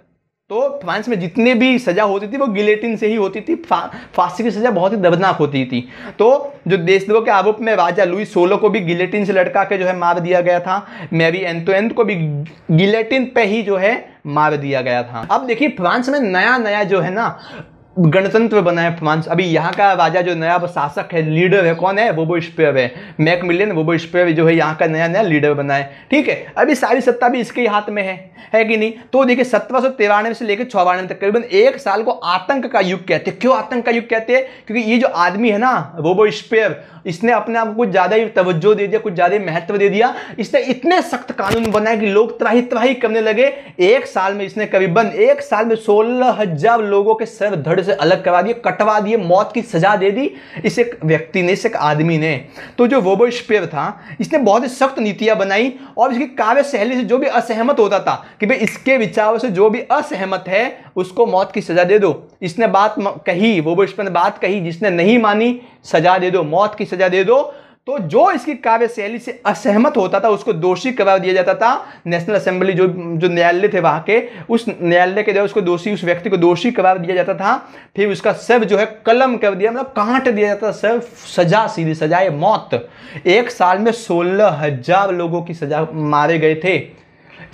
तो फ्रांस में जितने भी सज़ा होती थी वो गिलेटिन से ही होती थी फांसी की सज़ा बहुत ही दर्दनाक होती थी तो जो देशद्रोह के आरोप में राजा लुई सोलो को भी गिलेटिन से लटका के जो है मार दिया गया था मैरी एंतोएंत को भी गिलेटिन पे ही जो है मार दिया गया था अब देखिए फ्रांस में नया नया जो है ना गणतंत्र बना है फ्रांस अभी यहाँ का राजा जो नया शासक है लीडर है कौन है वो वो स्पेयर है मैक मिलियन वो वो स्पेयर जो है यहाँ का नया नया लीडर बना है ठीक है अभी सारी सत्ता भी इसके हाथ में है है कि नहीं तो देखिए सत्रह सौ तिरानवे से लेकर चौबानवे तक करीबन एक साल को आतंक का युग कहते हैं क्यों आतंक का युग कहते हैं क्योंकि ये जो आदमी है ना वो वो स्पेयर इसने अपने आप को कुछ ज़्यादा ही तवज्जो दे दिया कुछ ज़्यादा महत्व दे दिया इसने इतने सख्त कानून बनाए कि लोग त्राही त्राही करने लगे एक साल में इसने करीबन एक साल में सोलह हजार लोगों के सर धड़ से अलग करवा दिए कटवा दिए मौत की सजा दे दी इस एक व्यक्ति ने इस एक आदमी ने तो जो वोबो स्पेयर था इसने बहुत ही सख्त नीतियां बनाई और इसकी कार्य शैली से जो भी असहमत होता था कि भाई इसके विचारों से जो भी असहमत है उसको मौत की सजा दे दो इसने बात कही वोबो स्पेयर ने बात कही जिसने नहीं मानी सजा दे दो मौत की सजा दे दो तो जो इसकी काव्य शैली से असहमत होता था उसको दोषी करार दिया जाता था नेशनल असेंबली जो जो न्यायालय थे वहाँ के उस न्यायालय के द्वारा उसको दोषी उस व्यक्ति को दोषी करार दिया जाता था फिर उसका सब जो है कलम कर दिया मतलब कांट दिया जाता था सब सजा सीधी सजाए मौत एक साल में सोलह हजार लोगों की सजा मारे गए थे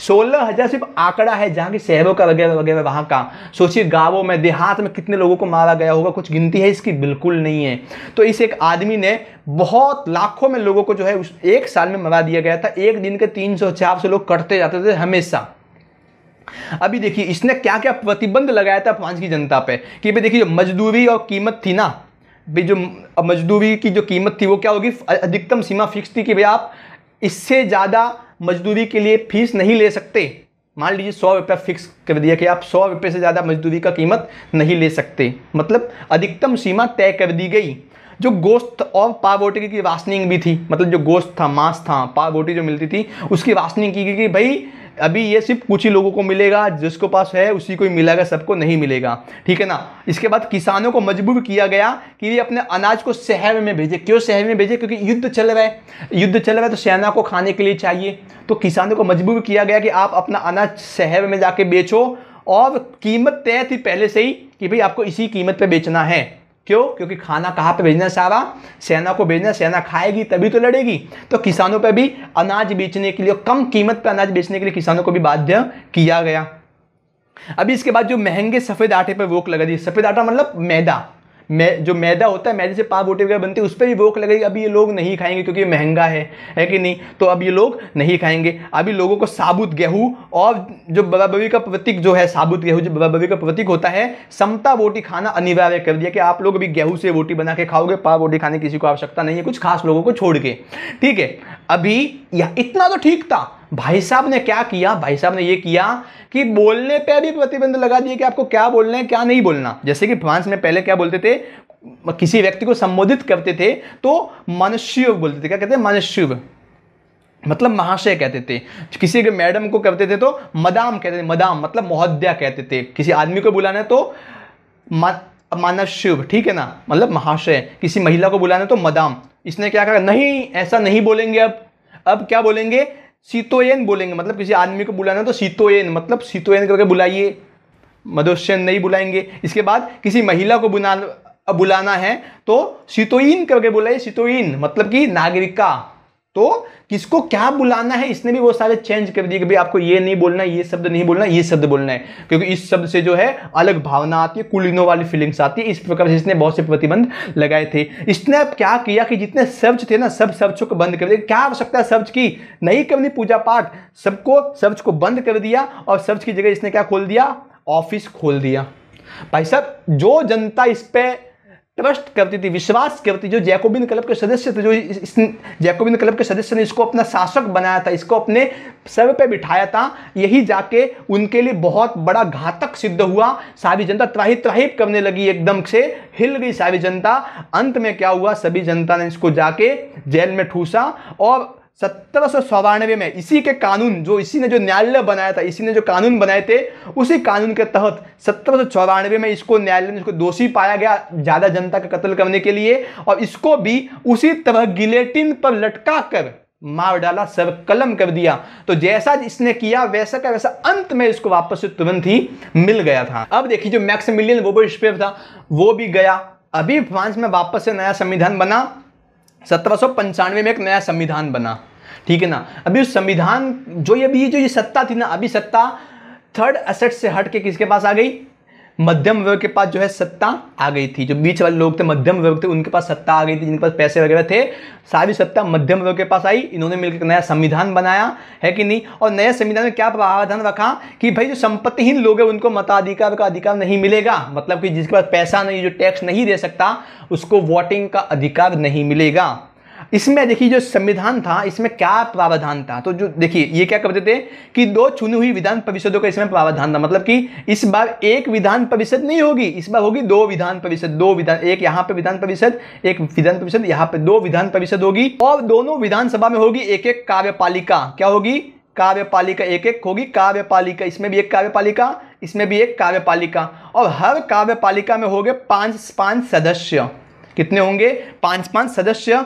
सोलह हजार सिर्फ आंकड़ा है जहाँ की शहरों का वगैरह वगैरह वहाँ का सोचिए गाँवों में देहात में कितने लोगों को मारा गया होगा कुछ गिनती है इसकी बिल्कुल नहीं है तो इस एक आदमी ने बहुत लाखों में लोगों को जो है उस एक साल में मरा दिया गया था एक दिन के तीन सौ चार सौ लोग कटते जाते थे हमेशा अभी देखिए इसने क्या क्या प्रतिबंध लगाया था फ्रांस की जनता पे कि भाई देखिए मजदूरी और कीमत थी ना भाई जो मजदूरी की जो कीमत थी वो क्या होगी अधिकतम सीमा फिक्स थी कि भाई आप इससे ज़्यादा मजदूरी के लिए फीस नहीं ले सकते मान लीजिए सौ रुपया फिक्स कर दिया कि आप सौ रुपये से ज़्यादा मजदूरी का कीमत नहीं ले सकते मतलब अधिकतम सीमा तय कर दी गई जो गोश्त और पावरोटी की राशनिंग भी थी मतलब जो गोश्त था मांस था पावरोटी जो मिलती थी उसकी राशनिंग की गई कि भाई अभी ये सिर्फ कुछ ही लोगों को मिलेगा जिसको पास है उसी को ही मिलेगा सबको नहीं मिलेगा ठीक है ना इसके बाद किसानों को मजबूर किया गया कि ये अपने अनाज को शहर में भेजे क्यों शहर में भेजे क्योंकि युद्ध चल रहा है युद्ध चल रहा है तो सेना को खाने के लिए चाहिए तो किसानों को मजबूर किया गया कि आप अपना अनाज शहर में जाके बेचो और कीमत तय थी पहले से ही कि भाई आपको इसी कीमत पर बेचना है क्यों क्योंकि खाना कहाँ पे भेजना सारा सेना को भेजना सेना खाएगी तभी तो लड़ेगी तो किसानों पे भी अनाज बेचने के लिए कम कीमत पर अनाज बेचने के लिए किसानों को भी बाध्य किया गया अभी इसके बाद जो महंगे सफ़ेद आटे पर रोक लगा दी सफ़ेद आटा मतलब मैदा मै, जो मैदा होता है मैदे से पाव रोटी वगैरह बनती है उस पर भी रोक लगेगी अभी ये लोग नहीं खाएंगे क्योंकि महंगा है है कि नहीं तो अब ये लोग नहीं खाएंगे अभी लोगों को साबुत गेहूँ और जो बबी का प्रतीक जो है साबुत गेहूँ जो बबी का प्रतीक होता है समता रोटी खाना अनिवार्य कर दिया कि आप लोग अभी गेहूँ से रोटी बना के खाओगे पाव रोटी खाने की किसी को आवश्यकता नहीं है कुछ खास लोगों को छोड़ के ठीक है अभी यह इतना तो ठीक था भाई साहब ने क्या किया भाई साहब ने ये किया कि बोलने पे भी प्रतिबंध लगा दिए कि आपको क्या बोलना है क्या नहीं बोलना जैसे कि फ्रांस में पहले क्या बोलते थे किसी व्यक्ति को संबोधित करते थे तो मनुष्य बोलते थे क्या कहते हैं मनुष्य मतलब महाशय कहते थे किसी के मैडम को कहते थे तो मदाम कहते थे मदाम मतलब महोदया कहते थे किसी आदमी को बुलाना तो मानव शिव ठीक है ना मतलब महाशय किसी महिला को बुलाना तो मदाम इसने क्या कहा नहीं ऐसा नहीं बोलेंगे अब अब क्या बोलेंगे सीतोयन बोलेंगे मतलब किसी आदमी को बुलाना तो सीतोयन मतलब सीतोयन करके बुलाइए मधुस्यन नहीं बुलाएंगे इसके बाद किसी महिला को बुला बुलाना है तो सीतोइन करके बुलाइए सीतोइन मतलब कि नागरिका तो किसको क्या बुलाना है इसने भी वो सारे चेंज कर दिए कि भाई आपको ये नहीं बोलना ये शब्द नहीं बोलना ये शब्द बोलना है क्योंकि इस शब्द से जो है अलग भावना आती है कुलिनो वाली फीलिंग्स आती है इस प्रकार से इसने बहुत से प्रतिबंध लगाए थे इसने अब क्या किया कि जितने शब्द थे ना सब शब्दों को बंद कर दिया क्या आवश्यकता है शब्द की नहीं करनी पूजा पाठ सबको शब्द को बंद कर दिया और शब्द की जगह इसने क्या खोल दिया ऑफिस खोल दिया भाई साहब जो जनता इस पर ट्रस्ट करती थी विश्वास करती जो जैकोबिन क्लब के सदस्य थे जो इस जैकोबिन क्लब के सदस्य ने इसको अपना शासक बनाया था इसको अपने सर पे बिठाया था यही जाके उनके लिए बहुत बड़ा घातक सिद्ध हुआ सारी जनता त्राही त्राहिब करने लगी एकदम से हिल गई सारी जनता अंत में क्या हुआ सभी जनता ने इसको जाके जेल में ठूसा और सत्रह में इसी के कानून जो इसी ने जो न्यायालय बनाया था इसी ने जो कानून बनाए थे उसी कानून के तहत सत्रह में इसको न्यायालय ने इसको दोषी पाया गया ज़्यादा जनता का कत्ल करने के लिए और इसको भी उसी तरह गिलेटिन पर लटका कर मार डाला सर कलम कर दिया तो जैसा इसने किया वैसा का वैसा अंत में इसको वापस से तुरंत ही मिल गया था अब देखिए जो मैक्स मिलियन वो था वो भी गया अभी फ्रांस में वापस से नया संविधान बना सत्रह में एक नया संविधान बना ठीक है ना अभी उस संविधान जो ये अभी जो ये सत्ता थी ना अभी सत्ता थर्ड असेट से हट के किसके पास आ गई मध्यम वर्ग के पास जो है सत्ता आ गई थी जो बीच वाले लोग थे मध्यम वर्ग थे उनके पास सत्ता आ गई थी जिनके पास पैसे वगैरह थे सारी सत्ता मध्यम वर्ग के पास आई इन्होंने मिलकर नया संविधान बनाया है कि नहीं और नए संविधान में क्या प्रावधान रखा कि भाई जो संपत्तिहीन लोग हैं उनको मताधिकार का अधिकार नहीं मिलेगा मतलब कि जिसके पास पैसा नहीं जो टैक्स नहीं दे सकता उसको वोटिंग का अधिकार नहीं मिलेगा इसमें देखिए जो संविधान था इसमें क्या प्रावधान था तो जो देखिए ये क्या करते थे कि दो चुनी हुई विधान परिषदों का इसमें प्रावधान था मतलब कि इस बार एक विधान परिषद नहीं होगी इस बार होगी दो विधान परिषद दो विधान एक यहाँ पे विधान परिषद एक विधान परिषद यहाँ पे दो विधान परिषद होगी और दोनों विधानसभा में होगी एक एक कार्यपालिका क्या होगी कार्यपालिका एक एक होगी कार्यपालिका इसमें भी एक कार्यपालिका इसमें भी एक कार्यपालिका और हर कार्यपालिका में हो गए पांच पांच सदस्य कितने होंगे पांच पांच सदस्य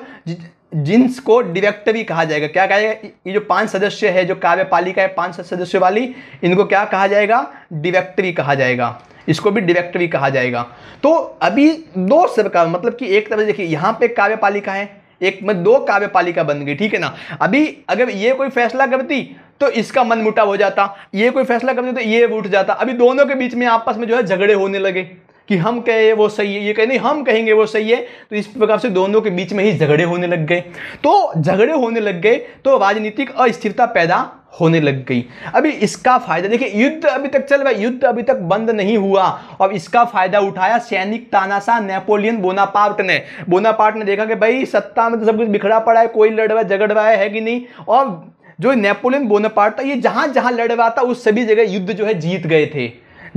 जिनको को भी कहा जाएगा क्या कहा जाएगा ये जो पांच सदस्य है जो कार्यपालिका है पांच सदस्य वाली इनको क्या कहा जाएगा डिरेक्टरी कहा जाएगा इसको भी डिरेक्टरी कहा जाएगा तो अभी दो सरकार मतलब कि एक तरह देखिए यहाँ पे कार्यपालिका है एक में दो कार्यपालिका बन गई ठीक है ना अभी अगर ये कोई फैसला करती तो इसका मन मुटाव हो जाता ये कोई फैसला करती तो ये उठ जाता अभी दोनों के बीच में आपस में जो है झगड़े होने लगे कि हम कहे वो सही है ये कहे नहीं हम कहेंगे वो सही है तो इस प्रकार से दोनों के बीच में ही झगड़े होने लग गए तो झगड़े होने लग गए तो राजनीतिक अस्थिरता पैदा होने लग गई अभी इसका फायदा देखिए युद्ध अभी तक चल रहा है युद्ध अभी तक बंद नहीं हुआ और इसका फायदा उठाया सैनिक तानाशाह नेपोलियन बोनापार्ट ने बोनापार्ट ने देखा कि भाई सत्ता में तो सब कुछ बिखरा पड़ा है कोई लड़ रहा है झगड़ रहा है, है कि नहीं और जो नेपोलियन बोनापार्ट था ये जहां जहां लड़ रहा था उस सभी जगह युद्ध जो है जीत गए थे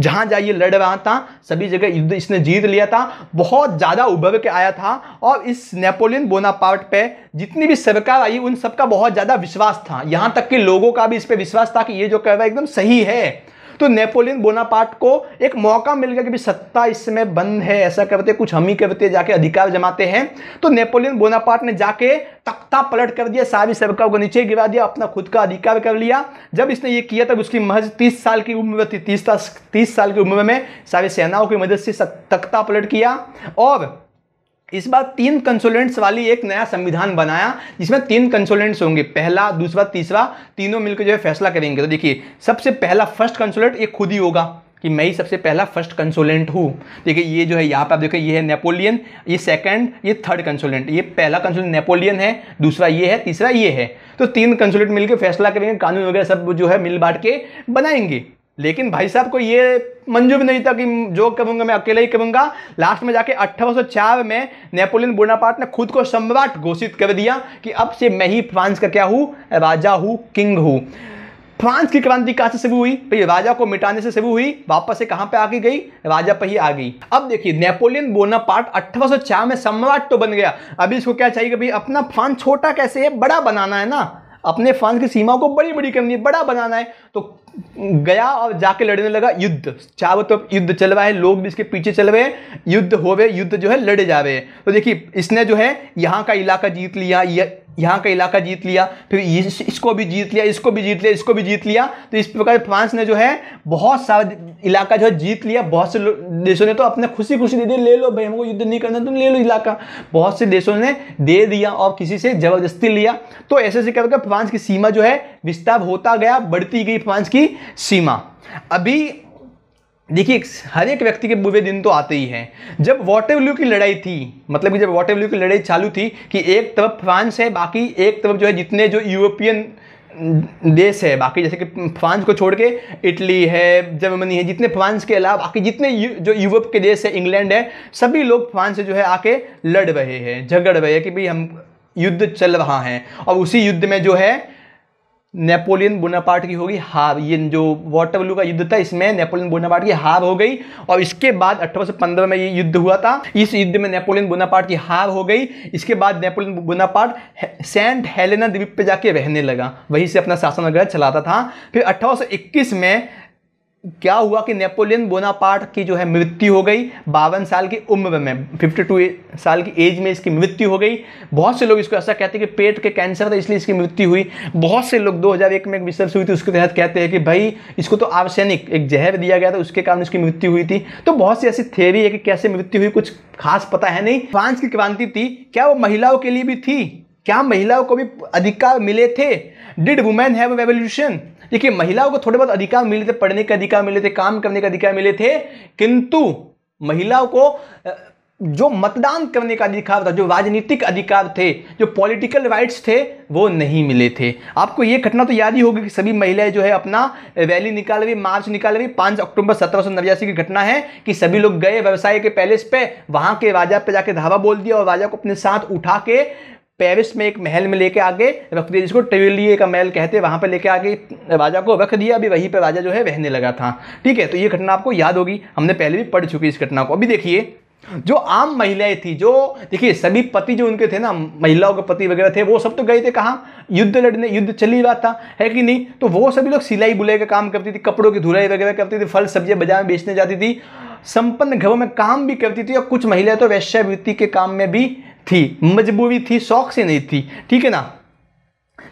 जहाँ जाइए लड़ रहा था सभी जगह युद्ध इसने जीत लिया था बहुत ज़्यादा उभर के आया था और इस नेपोलियन बोनापार्ट पे जितनी भी सरकार आई उन सबका बहुत ज़्यादा विश्वास था यहाँ तक कि लोगों का भी इस पर विश्वास था कि ये जो कह रहा है एकदम सही है तो नेपोलियन बोनापार्ट को एक मौका मिल गया कि सत्ता इस समय बंद है ऐसा करते कुछ हम ही करते जाके अधिकार जमाते हैं तो नेपोलियन बोनापार्ट ने जाके तख्ता पलट कर दिया सारी सरकार को नीचे गिरा दिया अपना खुद का अधिकार कर लिया जब इसने ये किया तब उसकी महज तीस साल की उम्र थी तीस तीस साल की उम्र में सारी सेनाओं की मदद से तख्ता पलट किया और इस बार तीन कंसोलेंट्स वाली एक नया संविधान बनाया जिसमें तीन कंसोलेंट्स होंगे पहला दूसरा तीसरा तीनों मिलकर जो है फैसला करेंगे तो देखिए सबसे पहला फर्स्ट कंसोलेंट ये खुद ही होगा कि मैं ही सबसे पहला फर्स्ट कंसोलेंट हूँ देखिए ये जो है यहाँ पर आप देखिए ये है नेपोलियन ये सेकंड ये थर्ड कंसोलेंट ये पहला कंसोलेंट नेपोलियन है दूसरा ये है तीसरा ये है तो तीन कंसोलेंट मिलकर फैसला करेंगे कानून वगैरह सब जो है मिल बांट के बनाएंगे लेकिन भाई साहब को ये मंजूर नहीं था कि जो कहूंगा मैं अकेले ही कहूंगा लास्ट में जाके 1804 में नेपोलियन बोनापार्ट ने खुद को सम्राट घोषित कर दिया कि अब से मैं ही फ्रांस का क्या हूँ राजा हूँ किंग हूँ फ्रांस की क्रांति कहाँ से शुरू हुई भाई राजा को मिटाने से शुरू हुई वापस से कहाँ पे आके गई राजा पे ही आ गई अब देखिए नेपोलियन बोनापार्ट 1804 में सम्राट तो बन गया अभी इसको क्या चाहिए भाई अपना फ्रांस छोटा कैसे है बड़ा बनाना है ना अपने फ्रांस की सीमा को बड़ी बड़ी करनी है बड़ा बनाना है तो गया और जाके लड़ने लगा युद्ध चाहे तो युद्ध चल रहा है लोग भी इसके पीछे चल रहे युद्ध हो युद्ध जो है लड़े जा रहे तो देखिए इसने जो है यहाँ का इलाका जीत लिया यहाँ का इलाका जीत लिया फिर इस, इसको भी जीत लिया इसको भी जीत लिया इसको भी जीत लिया तो इस प्रकार फ्रांस ने जो है बहुत सारा इलाका जो है जीत लिया बहुत से देशों ने तो अपने खुशी खुशी दे दी ले लो भाई हमको युद्ध नहीं करना तुम ले लो इलाका बहुत से देशों ने दे दिया और किसी से ज़बरदस्ती लिया तो ऐसे से क्या फ्रांस की सीमा जो है विस्तार होता गया बढ़ती गई फ्रांस की सीमा अभी देखिए हर एक व्यक्ति के बुरे दिन तो आते ही हैं जब वॉटरव्यू की लड़ाई थी मतलब कि जब वॉटरव्यू की लड़ाई चालू थी कि एक तरफ फ्रांस है बाकी एक तरफ जो है जितने जो यूरोपियन देश है बाकी जैसे कि फ्रांस को छोड़ के इटली है जर्मनी है जितने फ्रांस के अलावा बाकी जितने यू, जो यूरोप के देश है इंग्लैंड है सभी लोग फ्रांस से जो है आके लड़ रहे हैं झगड़ रहे हैं कि भाई हम युद्ध चल रहा है और उसी युद्ध में जो है नेपोलियन बोनापार्ट की होगी हार ये जो वाटरलू का युद्ध था इसमें नेपोलियन बोनापार्ट की हार हो गई और इसके बाद पंद्रह में ये युद्ध हुआ था इस युद्ध में नेपोलियन बोनापार्ट की हार हो गई इसके बाद नेपोलियन बोनापार्ट सेंट हेलेना द्वीप पे जाके रहने लगा वहीं से अपना शासन वगैरह चलाता था फिर इक्कीस में क्या हुआ कि नेपोलियन बोनापार्ट की जो है मृत्यु हो गई बावन साल की उम्र में 52 साल की एज में इसकी मृत्यु हो गई बहुत से लोग इसको ऐसा कहते हैं कि पेट के कैंसर था इसलिए इसकी मृत्यु हुई बहुत से लोग 2001 में एक रिसर्च हुई थी उसके तहत कहते हैं कि भाई इसको तो आवश्यनिक एक जहर दिया गया था उसके कारण इसकी मृत्यु हुई थी तो बहुत सी ऐसी थेरी है कि कैसे मृत्यु हुई कुछ खास पता है नहीं फ्रांस की क्रांति थी क्या वो महिलाओं के लिए भी थी क्या महिलाओं को भी अधिकार मिले थे डिड वुमेन हैव रेवोल्यूशन देखिए महिलाओं को थोड़े बहुत अधिकार मिले थे पढ़ने के अधिकार मिले थे काम करने के अधिकार मिले थे किंतु महिलाओं को जो मतदान करने का अधिकार था जो राजनीतिक अधिकार थे जो पॉलिटिकल राइट्स थे वो नहीं मिले थे आपको ये घटना तो याद ही होगी कि सभी महिलाएं जो है अपना रैली निकाल रही मार्च निकाल रही पाँच अक्टूबर सत्रह की घटना है कि सभी लोग गए व्यवसाय के पैलेस पे वहाँ के राजा पे जाके धावा बोल दिया और राजा को अपने साथ उठा के पेरिस में एक महल में लेके आगे रख दिया जिसको टेविलिए का महल कहते वहां वहाँ पर लेके आगे राजा को रख दिया अभी वहीं पर राजा जो है रहने लगा था ठीक है तो ये घटना आपको याद होगी हमने पहले भी पढ़ चुकी इस घटना को अभी देखिए जो आम महिलाएं थी जो देखिए सभी पति जो उनके थे ना महिलाओं के पति वगैरह थे वो सब तो गए थे कहाँ युद्ध लड़ने युद्ध चली रहा था है कि नहीं तो वो सभी लोग सिलाई बुलाई का काम करती थी कपड़ों की धुलाई वगैरह करती थी फल सब्जियां बाजार में बेचने जाती थी संपन्न घरों में काम भी करती थी और कुछ महिलाएं तो वैश्यावृत्ति के काम में भी थी मजबूरी थी शौक से नहीं थी ठीक है ना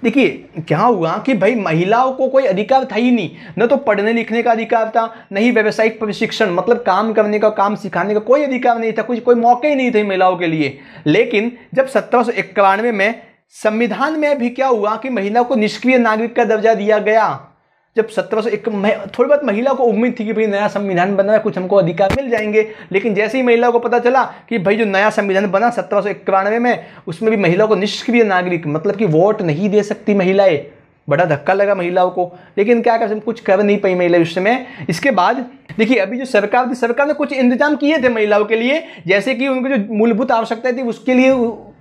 देखिए क्या हुआ कि भाई महिलाओं को कोई अधिकार था ही नहीं न तो पढ़ने लिखने का अधिकार था न ही व्यावसायिक प्रशिक्षण मतलब काम करने का काम सिखाने का कोई अधिकार नहीं था कुछ कोई मौके ही नहीं थे महिलाओं के लिए लेकिन जब सत्रह में संविधान में भी क्या हुआ कि महिलाओं को निष्क्रिय नागरिक का दर्जा दिया गया जब सत्रह में थोड़ी बहुत महिला को उम्मीद थी कि भाई नया संविधान बना है कुछ हमको अधिकार मिल जाएंगे लेकिन जैसे ही महिला को पता चला कि भाई जो नया संविधान बना सत्रह में उसमें भी महिला को निष्क्रिय नागरिक मतलब कि वोट नहीं दे सकती महिलाएं बड़ा धक्का लगा महिलाओं को लेकिन क्या कर कुछ कर नहीं पाई महिला उस समय इसके बाद देखिए अभी जो सरकार थी सरकार ने कुछ इंतजाम किए थे महिलाओं के लिए जैसे कि उनकी जो मूलभूत आवश्यकता थी उसके लिए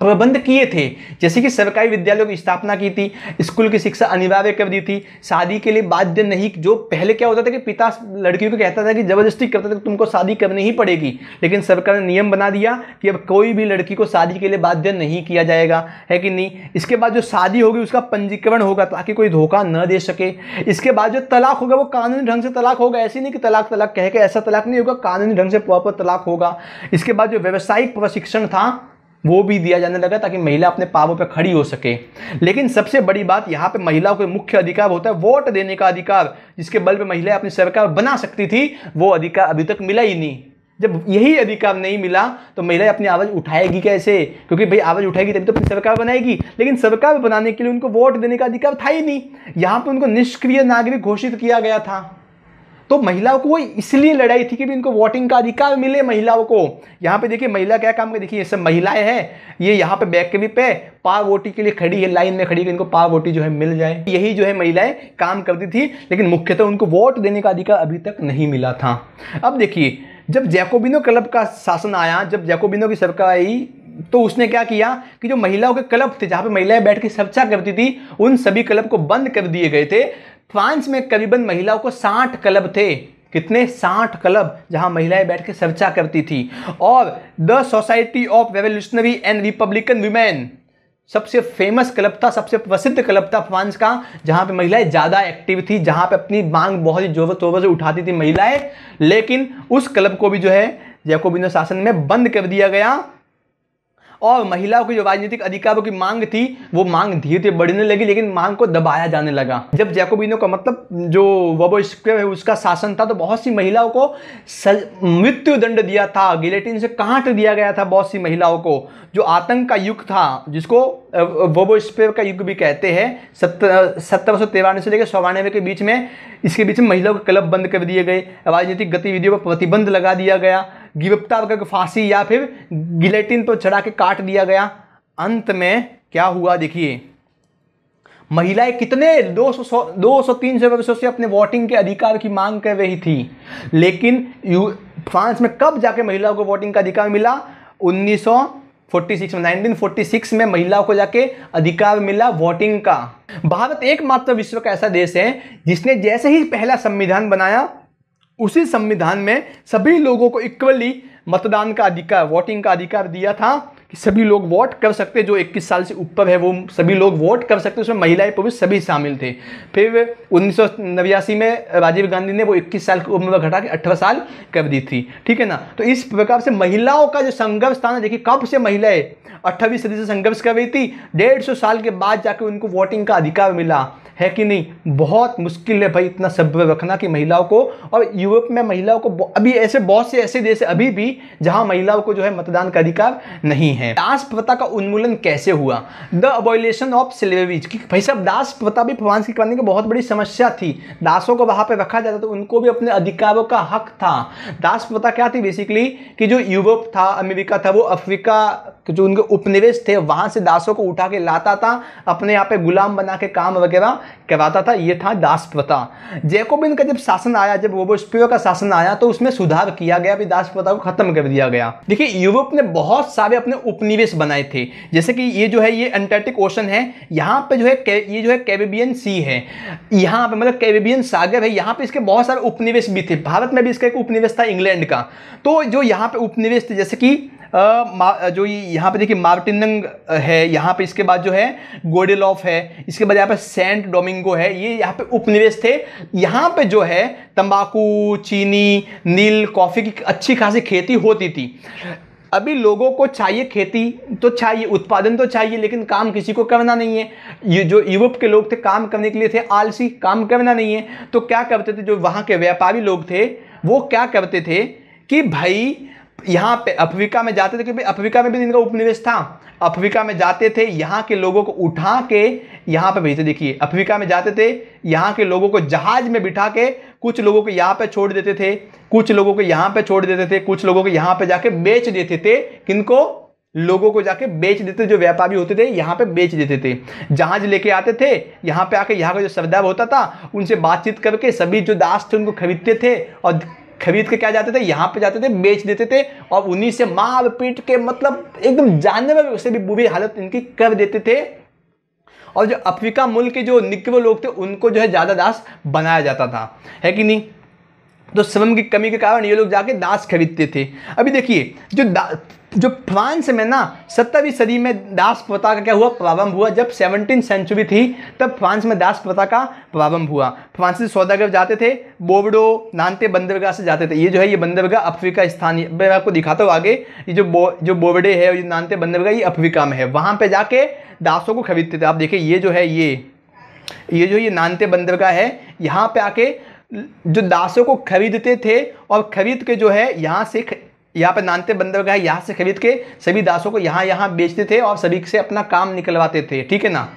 प्रबंध किए थे जैसे कि सरकारी विद्यालयों की स्थापना की थी स्कूल की शिक्षा अनिवार्य कर दी थी शादी के लिए बाध्य नहीं जो पहले क्या होता था कि पिता लड़कियों को कहता था कि जबरदस्ती करता था कि तुमको शादी करनी ही पड़ेगी लेकिन सरकार ने नियम बना दिया कि अब कोई भी लड़की को शादी के लिए बाध्य नहीं किया जाएगा है कि नहीं इसके बाद जो शादी होगी उसका पंजीकरण होगा ताकि कोई धोखा न दे सके इसके बाद जो तलाक होगा वो कानूनी ढंग से तलाक होगा ऐसी नहीं कि तलाक तलाक कह के ऐसा तलाक नहीं होगा कानूनी ढंग से प्रॉपर तलाक होगा इसके बाद जो व्यवसायिक प्रशिक्षण था वो भी दिया जाने लगा ताकि महिला अपने पावों पर खड़ी हो सके लेकिन सबसे बड़ी बात यहाँ पे महिलाओं के मुख्य अधिकार होता है वोट देने का अधिकार जिसके बल पर महिलाएं अपनी सरकार बना सकती थी वो अधिकार अभी तक मिला ही नहीं जब यही अधिकार नहीं मिला तो महिलाएं अपनी आवाज़ उठाएगी कैसे क्योंकि भाई आवाज़ उठाएगी तभी तो अपनी सरकार बनाएगी लेकिन सरकार बनाने के लिए उनको वोट देने का अधिकार था ही नहीं यहाँ पर उनको निष्क्रिय नागरिक घोषित किया गया था तो महिलाओं को इसलिए लड़ाई थी कि भी इनको वोटिंग का अधिकार मिले महिलाओं को यहाँ पे देखिए महिला क्या काम कर देखिए ये सब महिलाएं हैं ये यहाँ पे बैक भी पे पार वोटिंग के लिए खड़ी है लाइन में खड़ी है इनको पार वोटिंग जो है मिल जाए यही जो है महिलाएं काम करती थी लेकिन मुख्यतः तो उनको वोट देने का अधिकार अभी तक नहीं मिला था अब देखिए जब जैकोबिनो क्लब का शासन आया जब जैकोबिनो की सरकार आई तो उसने क्या किया कि जो महिलाओं के क्लब थे जहाँ पे महिलाएं बैठ के चर्चा करती थी उन सभी क्लब को बंद कर दिए गए थे फ्रांस में करीबन महिलाओं को साठ क्लब थे कितने साठ क्लब जहां महिलाएं बैठ के चर्चा करती थी और the society of revolutionary and republican women सबसे फेमस क्लब था सबसे प्रसिद्ध क्लब था फ्रांस का जहां पे महिलाएं ज़्यादा एक्टिव थी जहां पे अपनी मांग बहुत ही जोर तोर से उठाती थी महिलाएं लेकिन उस क्लब को भी जो है जैकोबिनो शासन में बंद कर दिया गया और महिलाओं की जो राजनीतिक अधिकारों की मांग थी वो मांग धीरे धीरे बढ़ने लगी लेकिन मांग को दबाया जाने लगा जब जैकोबिनो का मतलब जो वबो स्क्वेयर है उसका शासन था तो बहुत सी महिलाओं को मृत्यु दंड दिया था गिलेटिन से कांट दिया गया था बहुत सी महिलाओं को जो आतंक का युग था जिसको वबो स्पेयर का युग भी कहते हैं सत्रह सत्रह सौ तिरानवे से लेकर सौरानवे के बीच में इसके बीच में महिलाओं के क्लब बंद कर दिए गए राजनीतिक गतिविधियों पर प्रतिबंध लगा दिया गया गिरफ्तार करके फांसी या फिर गिलेटिन पर तो चढ़ा के काट दिया गया अंत में क्या हुआ देखिए महिलाएं कितने 200 सौ दो सौ तीन सौ वर्षों से अपने वोटिंग के अधिकार की मांग कर रही थी लेकिन यू फ्रांस में कब जाके महिलाओं को वोटिंग का अधिकार मिला 1946 में 1946 में महिलाओं को जाके अधिकार मिला वोटिंग का भारत एकमात्र विश्व का ऐसा देश है जिसने जैसे ही पहला संविधान बनाया उसी संविधान में सभी लोगों को इक्वली मतदान का अधिकार वोटिंग का अधिकार दिया था कि सभी लोग वोट कर सकते जो 21 साल से ऊपर है वो सभी लोग वोट कर सकते उसमें महिलाएं पुरुष सभी शामिल थे फिर उन्नीस में राजीव गांधी ने वो 21 साल की उम्र घटा के अठारह साल कर दी थी ठीक है ना तो इस प्रकार से महिलाओं का जो संघर्ष था ना देखिए कब से महिलाएं अट्ठावी सदी से संघर्ष कर रही थी डेढ़ सौ साल के बाद जाकर उनको वोटिंग का अधिकार मिला है कि नहीं बहुत मुश्किल है भाई इतना सब्र रखना कि महिलाओं को और यूरोप में महिलाओं को अभी ऐसे बहुत से ऐसे देश अभी भी जहाँ महिलाओं को जो है मतदान का अधिकार नहीं है है दास प्रथा का उन्मूलन कैसे हुआ द अबोलेशन ऑफ स्लेवेज भाई साहब दास प्रथा भी फ्रांस की करने की बहुत बड़ी समस्या थी दासों को वहां पर रखा जाता था तो उनको भी अपने अधिकारों का हक था दास प्रथा क्या थी बेसिकली कि जो यूरोप था अमेरिका था वो अफ्रीका कि जो उनके उपनिवेश थे वहाँ से दासों को उठा के लाता था अपने यहाँ पे गुलाम बना के काम वगैरह करवाता था ये था दास प्रथा जैकोबिन का जब शासन आया जब वोबोस्पियो का शासन आया तो उसमें सुधार किया गया भी दास प्रथा को खत्म कर दिया गया देखिए यूरोप ने बहुत सारे अपने उपनिवेश बनाए थे जैसे कि ये जो है ये एंटार्टिक ओशन है यहाँ पे जो है ये जो है कैबिबियन सी है यहाँ पे मतलब कैरेबियन सागर है यहाँ पे इसके बहुत सारे उपनिवेश भी थे भारत में भी इसका एक उपनिवेश था इंग्लैंड का तो जो यहाँ पे उपनिवेश थे जैसे कि जो यहाँ पे देखिए मार्टिनंग है यहाँ पे इसके बाद जो है गोडेलॉफ है इसके बाद यहाँ पे सेंट डोमिंगो है ये यहाँ पे उपनिवेश थे यहाँ पे जो है तंबाकू चीनी नील कॉफ़ी की अच्छी खासी खेती होती थी अभी लोगों को चाहिए खेती तो चाहिए उत्पादन तो चाहिए लेकिन काम किसी को करना नहीं है ये जो यूरोप के लोग थे काम करने के लिए थे आलसी काम करना नहीं है तो क्या करते थे जो वहाँ के व्यापारी लोग थे वो क्या करते थे कि भाई यहाँ पे अफ्रीका में जाते थे क्योंकि अफ्रीका में भी इनका उपनिवेश था अफ्रीका में जाते थे यहाँ के लोगों को उठा के यहाँ पे भेजते देखिए अफ्रीका में जाते थे यहाँ के लोगों को जहाज में बिठा के कुछ लोगों को यहाँ पे छोड़ देते थे कुछ लोगों को यहाँ पे छोड़ देते थे कुछ लोगों को यहाँ पे जाके बेच देते थे किनको लोगों को जाके बेच देते जो व्यापारी होते थे यहाँ पे बेच देते थे जहाज लेके आते थे यहाँ पे आके यहाँ का जो सरदार होता था उनसे बातचीत करके सभी जो दास थे उनको खरीदते थे और खरीद के क्या जाते थे यहाँ पे जाते थे बेच देते थे और उन्हीं से मार पीट के मतलब एकदम जानवर से भी बुरी हालत इनकी कर देते थे और जो अफ्रीका मुल्क के जो निक्रो लोग थे उनको जो है ज़्यादा दास बनाया जाता था है कि नहीं तो श्रम की कमी के कारण ये लोग जाके दास खरीदते थे अभी देखिए जो जो फ्रांस में ना सत्तरवीं सदी में दास प्रथा का क्या हुआ प्रारंभ हुआ जब सेवनटीन सेंचुरी थी तब फ्रांस में दास प्रथा का प्रारंभ हुआ फ्रांसी सौदागर जाते थे बोबडो नानते बंदरगाह से जाते थे ये जो है ये बंदरगाह अफ्रीका स्थानीय मैं आपको दिखाता हूँ आगे ये जो बो जो बोबडे है ये नानते बंदरगाह ये अफ्रीका में है वहाँ पर जाके दासों को खरीदते थे आप देखिए ये जो है ये ये जो ये नानते बंदरगाह है यहाँ पर आके जो दासों को खरीदते थे और खरीद के जो है यहाँ से यहाँ पे नानते बंदर का यहाँ से खरीद के सभी दासों को यहाँ यहाँ बेचते थे और सभी से अपना काम निकलवाते थे ठीक है ना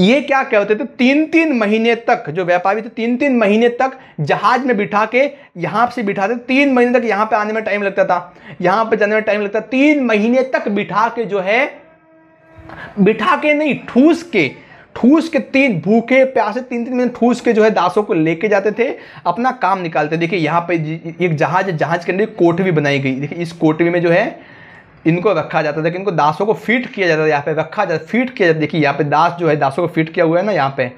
ये क्या कहते थे तीन तीन महीने तक जो व्यापारी थे तीन तीन महीने तक जहाज में बिठा के यहाँ से बिठाते तीन महीने तक यहाँ पे आने में टाइम लगता था यहाँ पे जाने में टाइम लगता था तीन महीने तक बिठा के जो है बिठा के नहीं ठूस के ठूस के तीन भूखे प्यासे तीन तीन महीने ठूस के जो है दासों को लेके जाते थे अपना काम निकालते देखिए यहाँ पे एक जहाज जहाज के अंदर एक कोठवी बनाई गई देखिए इस कोठवी में जो है इनको रखा जाता था कि इनको दासों को फिट किया जाता था यहाँ पे रखा जाता फिट किया जाता देखिए यहाँ पे दास जो है दासों को फिट किया हुआ है ना यहाँ पे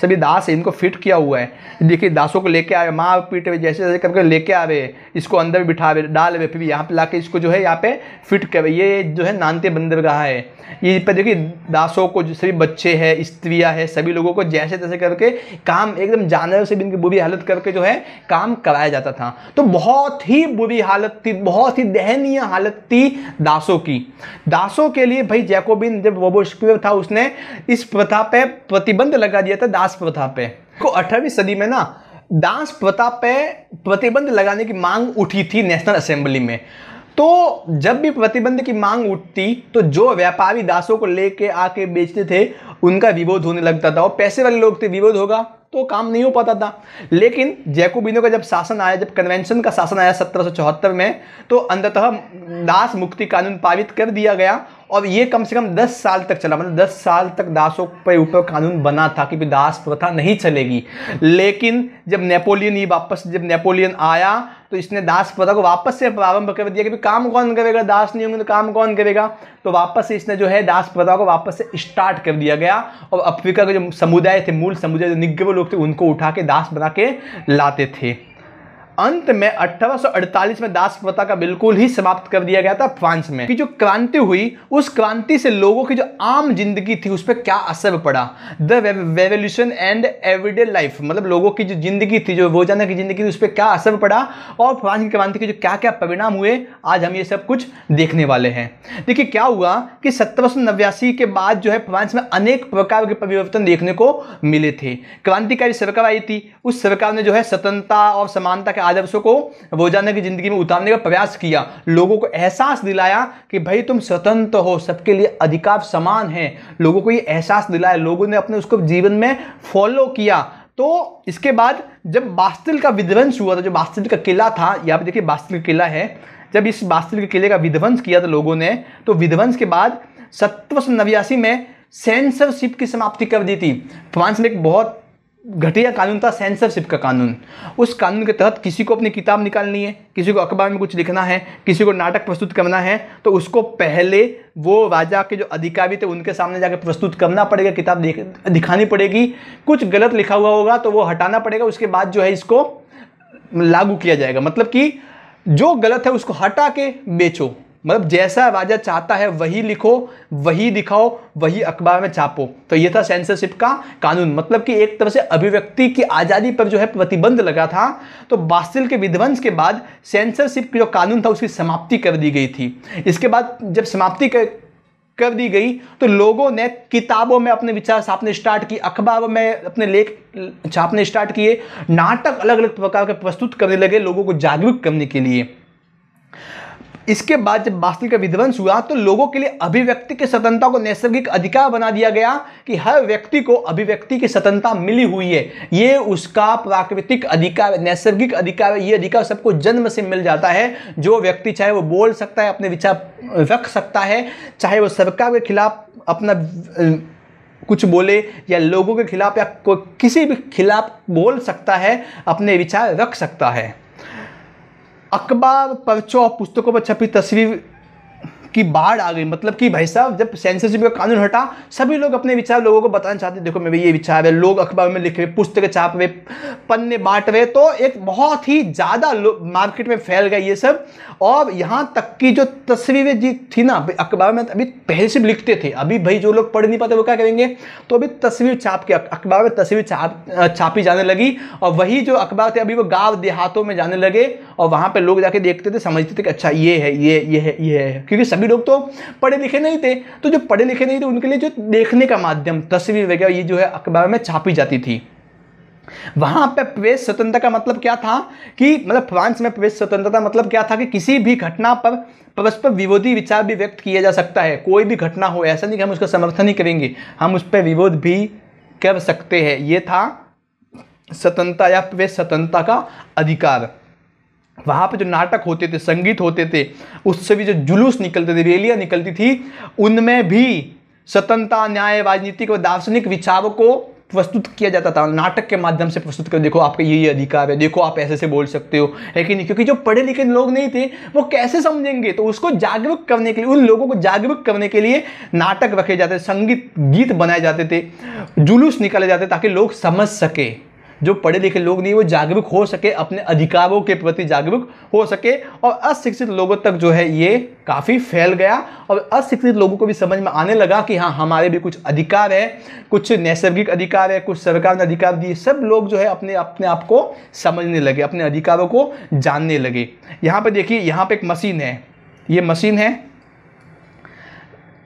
सभी दास है इनको फिट किया हुआ है देखिए दासों को लेके आए मार पीट जैसे जैसे करके लेके आ रहे इसको अंदर बिठावे डाल वे फिर यहाँ पे ला इसको जो है यहाँ पे फिट कर ये जो है नानते बंदरगाह है ये पे देखिए दासों को सभी बच्चे हैं स्त्रियाँ है सभी लोगों को जैसे तैसे करके काम एकदम जानवर से भी इनकी बुरी हालत करके जो है काम कराया जाता था तो बहुत ही बुरी हालत थी बहुत ही दहनीय हालत थी दासों की दासों के लिए भाई जैकोबिन जब वोबोस्क्रियर था उसने इस प्रथा पे प्रतिबंध लगा दिया था दास प्रथा पे को अठारहवीं सदी में ना दास प्रथा पे प्रतिबंध लगाने की मांग उठी थी नेशनल असेंबली में तो जब भी प्रतिबंध की मांग उठती तो जो व्यापारी दासों को लेके आके बेचते थे उनका विरोध होने लगता था और पैसे वाले लोग थे विरोध होगा तो काम नहीं हो पाता था लेकिन जैकोबिनो का जब शासन आया जब कन्वेंशन का शासन आया सत्रह में तो अंततः दास मुक्ति कानून पारित कर दिया गया और ये कम से कम 10 साल तक चला मतलब 10 साल तक दासों पर ऊपर कानून बना था कि दास प्रथा नहीं चलेगी लेकिन जब नेपोलियन ही वापस जब नेपोलियन आया तो इसने दास प्रथा को वापस से प्रारंभ कर दिया कि काम कौन करेगा दास नहीं होंगे तो काम कौन करेगा तो वापस से इसने जो है दास प्रथा को वापस से स्टार्ट कर दिया गया और अफ्रीका के जो समुदाय थे मूल समुदाय जो निग्रह लोग थे उनको उठा के दास बना के लाते थे अंत में 1848 में दास प्रथा का बिल्कुल ही समाप्त कर दिया गया था फ्रांस में कि जो क्रांति हुई उस क्रांति से लोगों की जो आम जिंदगी थी उस पर क्या असर पड़ा the revolution and everyday life मतलब लोगों की जो जिंदगी थी जो रोजाना की जिंदगी थी उस पर क्या असर पड़ा और फ्रांस की क्रांति के जो क्या क्या परिणाम हुए आज हम ये सब कुछ देखने वाले हैं देखिए क्या हुआ कि सत्रह के बाद जो है फ्रांस में अनेक प्रकार के परिवर्तन देखने को मिले थे क्रांतिकारी सरकार आई थी उस सरकार ने जो है स्वतंत्रता और समानता के आदर्शों को रोजाना की जिंदगी में उतारने का प्रयास किया लोगों को एहसास दिलाया कि भाई तुम स्वतंत्र हो सबके लिए अधिकार समान है लोगों को ये एहसास दिलाया लोगों ने अपने उसको जीवन में फॉलो किया तो इसके बाद जब बास्तिल का विध्वंस हुआ था जो बास्तिल का किला था यहाँ पर देखिए बास्तिल किला है जब इस बास्तिल के किले का विध्वंस किया था लोगों ने तो विध्वंस के बाद सत्रह में सेंसरशिप की समाप्ति कर दी थी फ्रांस में एक बहुत घटिया कानून था सेंसरशिप का कानून उस कानून के तहत किसी को अपनी किताब निकालनी है किसी को अखबार में कुछ लिखना है किसी को नाटक प्रस्तुत करना है तो उसको पहले वो राजा के जो अधिकारी थे उनके सामने जाकर प्रस्तुत करना पड़ेगा किताब दिखानी पड़ेगी कुछ गलत लिखा हुआ होगा तो वो हटाना पड़ेगा उसके बाद जो है इसको लागू किया जाएगा मतलब कि जो गलत है उसको हटा के बेचो मतलब जैसा राजा चाहता है वही लिखो वही दिखाओ वही अखबार में छापो तो ये था सेंसरशिप का कानून मतलब कि एक तरह से अभिव्यक्ति की आज़ादी पर जो है प्रतिबंध लगा था तो बास्तिल के विध्वंस के बाद सेंसरशिप की जो कानून था उसकी समाप्ति कर दी गई थी इसके बाद जब समाप्ति कर कर दी गई तो लोगों ने किताबों में अपने विचार छापने स्टार्ट किए अखबारों में अपने लेख छापने स्टार्ट किए नाटक अलग अलग प्रकार के प्रस्तुत करने लगे लोगों को जागरूक करने के लिए इसके बाद जब बास्तिल का विध्वंस हुआ तो लोगों के लिए अभिव्यक्ति की स्वतंत्रता को नैसर्गिक अधिकार बना दिया गया कि हर व्यक्ति को अभिव्यक्ति की स्वतंत्रता मिली हुई है ये उसका प्राकृतिक अधिकार नैसर्गिक अधिकार ये अधिकार सबको जन्म से मिल जाता है जो व्यक्ति चाहे वो बोल सकता है अपने विचार रख सकता है चाहे वो सरकार के खिलाफ अपना कुछ बोले या लोगों के खिलाफ या किसी भी खिलाफ बोल सकता है अपने विचार रख सकता है अखबार पर्चों और पुस्तकों पर छपी तस्वीर की बाढ़ आ गई मतलब कि भाई साहब जब सेंसरशिप का कानून हटा सभी लोग अपने विचार लोगों को बताना चाहते देखो मेरे ये विचार है लोग अखबार में लिख रहे पुस्तकें छाप रहे पन्ने बांट रहे तो एक बहुत ही ज़्यादा मार्केट में फैल गया ये सब और यहाँ तक की जो तस्वीरें जी थी ना अखबार में अभी पहले से लिखते थे अभी भाई जो लोग पढ़ नहीं पाते वो क्या करेंगे तो अभी तस्वीर छाप के अखबार में तस्वीर छाप छापी जाने लगी और वही जो अखबार थे अभी वो गाँव देहातों में जाने लगे और वहाँ पर लोग जाके देखते थे समझते थे कि अच्छा ये है ये ये है ये है क्योंकि सभी लोग तो पढ़े लिखे नहीं थे तो जो पढ़े लिखे नहीं थे उनके लिए जो देखने का माध्यम तस्वीर वगैरह ये जो है अखबार में छापी जाती थी वहां पे प्रवेश स्वतंत्रता का मतलब क्या था कि मतलब फ्रांस में प्रवेश स्वतंत्रता मतलब क्या था कि किसी भी घटना पर परस्पर विरोधी विचार भी व्यक्त किया जा सकता है कोई भी घटना हो ऐसा नहीं कि हम उसका समर्थन ही करेंगे हम उस पर विरोध भी कर सकते हैं ये था स्वतंत्रता या प्रवेश स्वतंत्रता का अधिकार वहाँ पे जो नाटक होते थे संगीत होते थे उससे भी जो जुलूस निकलते थे रैलियाँ निकलती थी उनमें भी स्वतंत्रता न्याय राजनीतिक और दार्शनिक विचारों को प्रस्तुत किया जाता था नाटक के माध्यम से प्रस्तुत कर देखो आपके ये अधिकार है देखो आप ऐसे से बोल सकते हो है कि नहीं क्योंकि जो पढ़े लिखे लोग नहीं थे वो कैसे समझेंगे तो उसको जागरूक करने के लिए उन लोगों को जागरूक करने के लिए नाटक रखे जाते संगीत गीत बनाए जाते थे जुलूस निकाले जाते ताकि लोग समझ सके जो पढ़े लिखे लोग नहीं वो जागरूक हो सके अपने अधिकारों के प्रति जागरूक हो सके और अशिक्षित लोगों तक जो है ये काफ़ी फैल गया और अशिक्षित लोगों को भी समझ में आने लगा कि हाँ हमारे भी कुछ अधिकार है कुछ नैसर्गिक अधिकार है कुछ सरकार ने अधिकार दिए सब लोग जो है अपने अपने आप को समझने लगे अपने अधिकारों को जानने लगे यहाँ पर देखिए यहाँ पर एक मशीन है ये मशीन है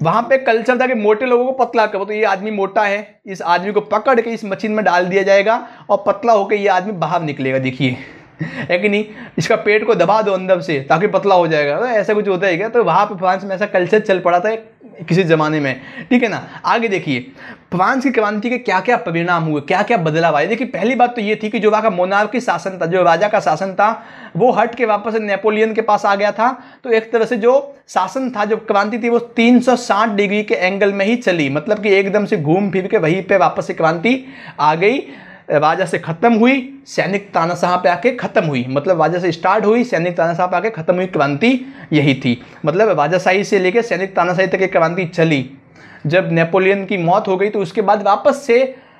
वहां पे कल्चर था कि मोटे लोगों को पतला करो तो ये आदमी मोटा है इस आदमी को पकड़ के इस मशीन में डाल दिया जाएगा और पतला होकर ये आदमी बाहर निकलेगा देखिए है कि नहीं इसका पेट को दबा दो अंदर से ताकि पतला हो जाएगा तो ऐसा कुछ होता है क्या तो वहाँ पर फ्रांस में ऐसा कल्चर चल पड़ा था किसी ज़माने में ठीक है ना आगे देखिए फ्रांस की क्रांति के क्या क्या परिणाम हुए क्या क्या बदलाव आए देखिए पहली बात तो ये थी कि जो वहाँ का मोनार्की शासन था जो राजा का शासन था वो हट के वापस नेपोलियन के पास आ गया था तो एक तरह से जो शासन था जो क्रांति थी वो 360 डिग्री के एंगल में ही चली मतलब कि एकदम से घूम फिर के वहीं पे वापस से क्रांति आ गई राजा से ख़त्म हुई सैनिक तानाशाह पे आके ख़त्म हुई मतलब वाजा से स्टार्ट हुई सैनिक तानाशाह पे आके ख़त्म हुई क्रांति यही थी मतलब राजाशाही से लेकर सैनिक तानाशाही तक एक क्रांति चली जब नेपोलियन की मौत हो गई तो उसके बाद वापस से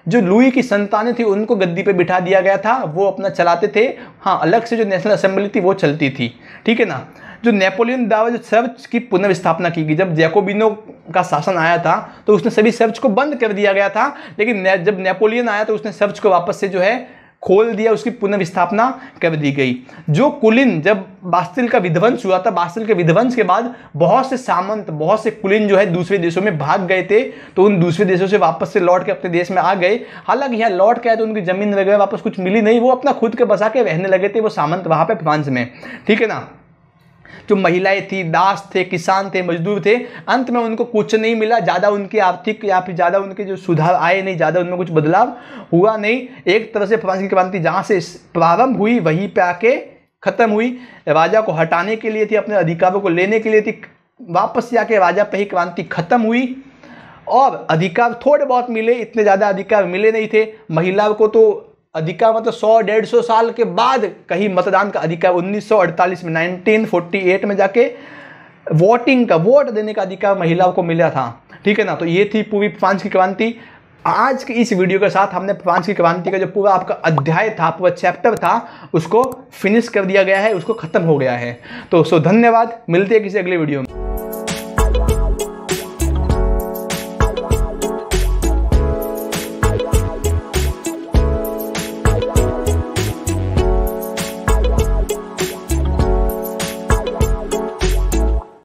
जो लुई की संतानें थी उनको गद्दी पे बिठा दिया गया था वो अपना चलाते थे हाँ अलग से जो नेशनल असेंबली थी वो चलती थी ठीक है ना जो नेपोलियन द्वारा जो सर्च की पुनर्स्थापना की गई जब जैकोबिनो का शासन आया था तो उसने सभी सर्च को बंद कर दिया गया था लेकिन ने, जब नेपोलियन आया तो उसने सर्च को वापस से जो है खोल दिया उसकी पुनर्स्थापना कर दी गई जो कुलिन जब बास्तिल का विध्वंस हुआ था बास्तिल के विध्वंस के बाद बहुत से सामंत बहुत से कुलिन जो है दूसरे देशों में भाग गए थे तो उन दूसरे देशों से वापस से लौट के अपने देश में आ गए हालांकि यहाँ लौट के आए तो उनकी ज़मीन वगैरह वापस कुछ मिली नहीं वो अपना खुद के बसा के रहने लगे थे वो सामंत वहाँ पर फ्रांस में ठीक है ना जो महिलाएं थी दास थे किसान थे मजदूर थे अंत में उनको कुछ नहीं मिला ज़्यादा उनके आर्थिक या फिर ज़्यादा उनके जो सुधार आए नहीं ज़्यादा उनमें कुछ बदलाव हुआ नहीं एक तरह से फ्रांसीसी क्रांति जहाँ से प्रारंभ हुई वहीं पर आके खत्म हुई राजा को हटाने के लिए थी अपने अधिकारों को लेने के लिए थी वापस जाके राजा पर ही क्रांति खत्म हुई और अधिकार थोड़े बहुत मिले इतने ज़्यादा अधिकार मिले नहीं थे महिलाओं को तो अधिकार मतलब 100 डेढ़ सौ साल के बाद कहीं मतदान का अधिकार 1948 में 1948 में जाके वोटिंग का वोट देने का अधिकार महिलाओं को मिला था ठीक है ना तो ये थी पूरी फ्रांस की क्रांति आज के इस वीडियो के साथ हमने फ्रांस की क्रांति का जो पूरा आपका अध्याय था पूरा चैप्टर था उसको फिनिश कर दिया गया है उसको खत्म हो गया है तो सो धन्यवाद मिलते हैं किसी अगले वीडियो में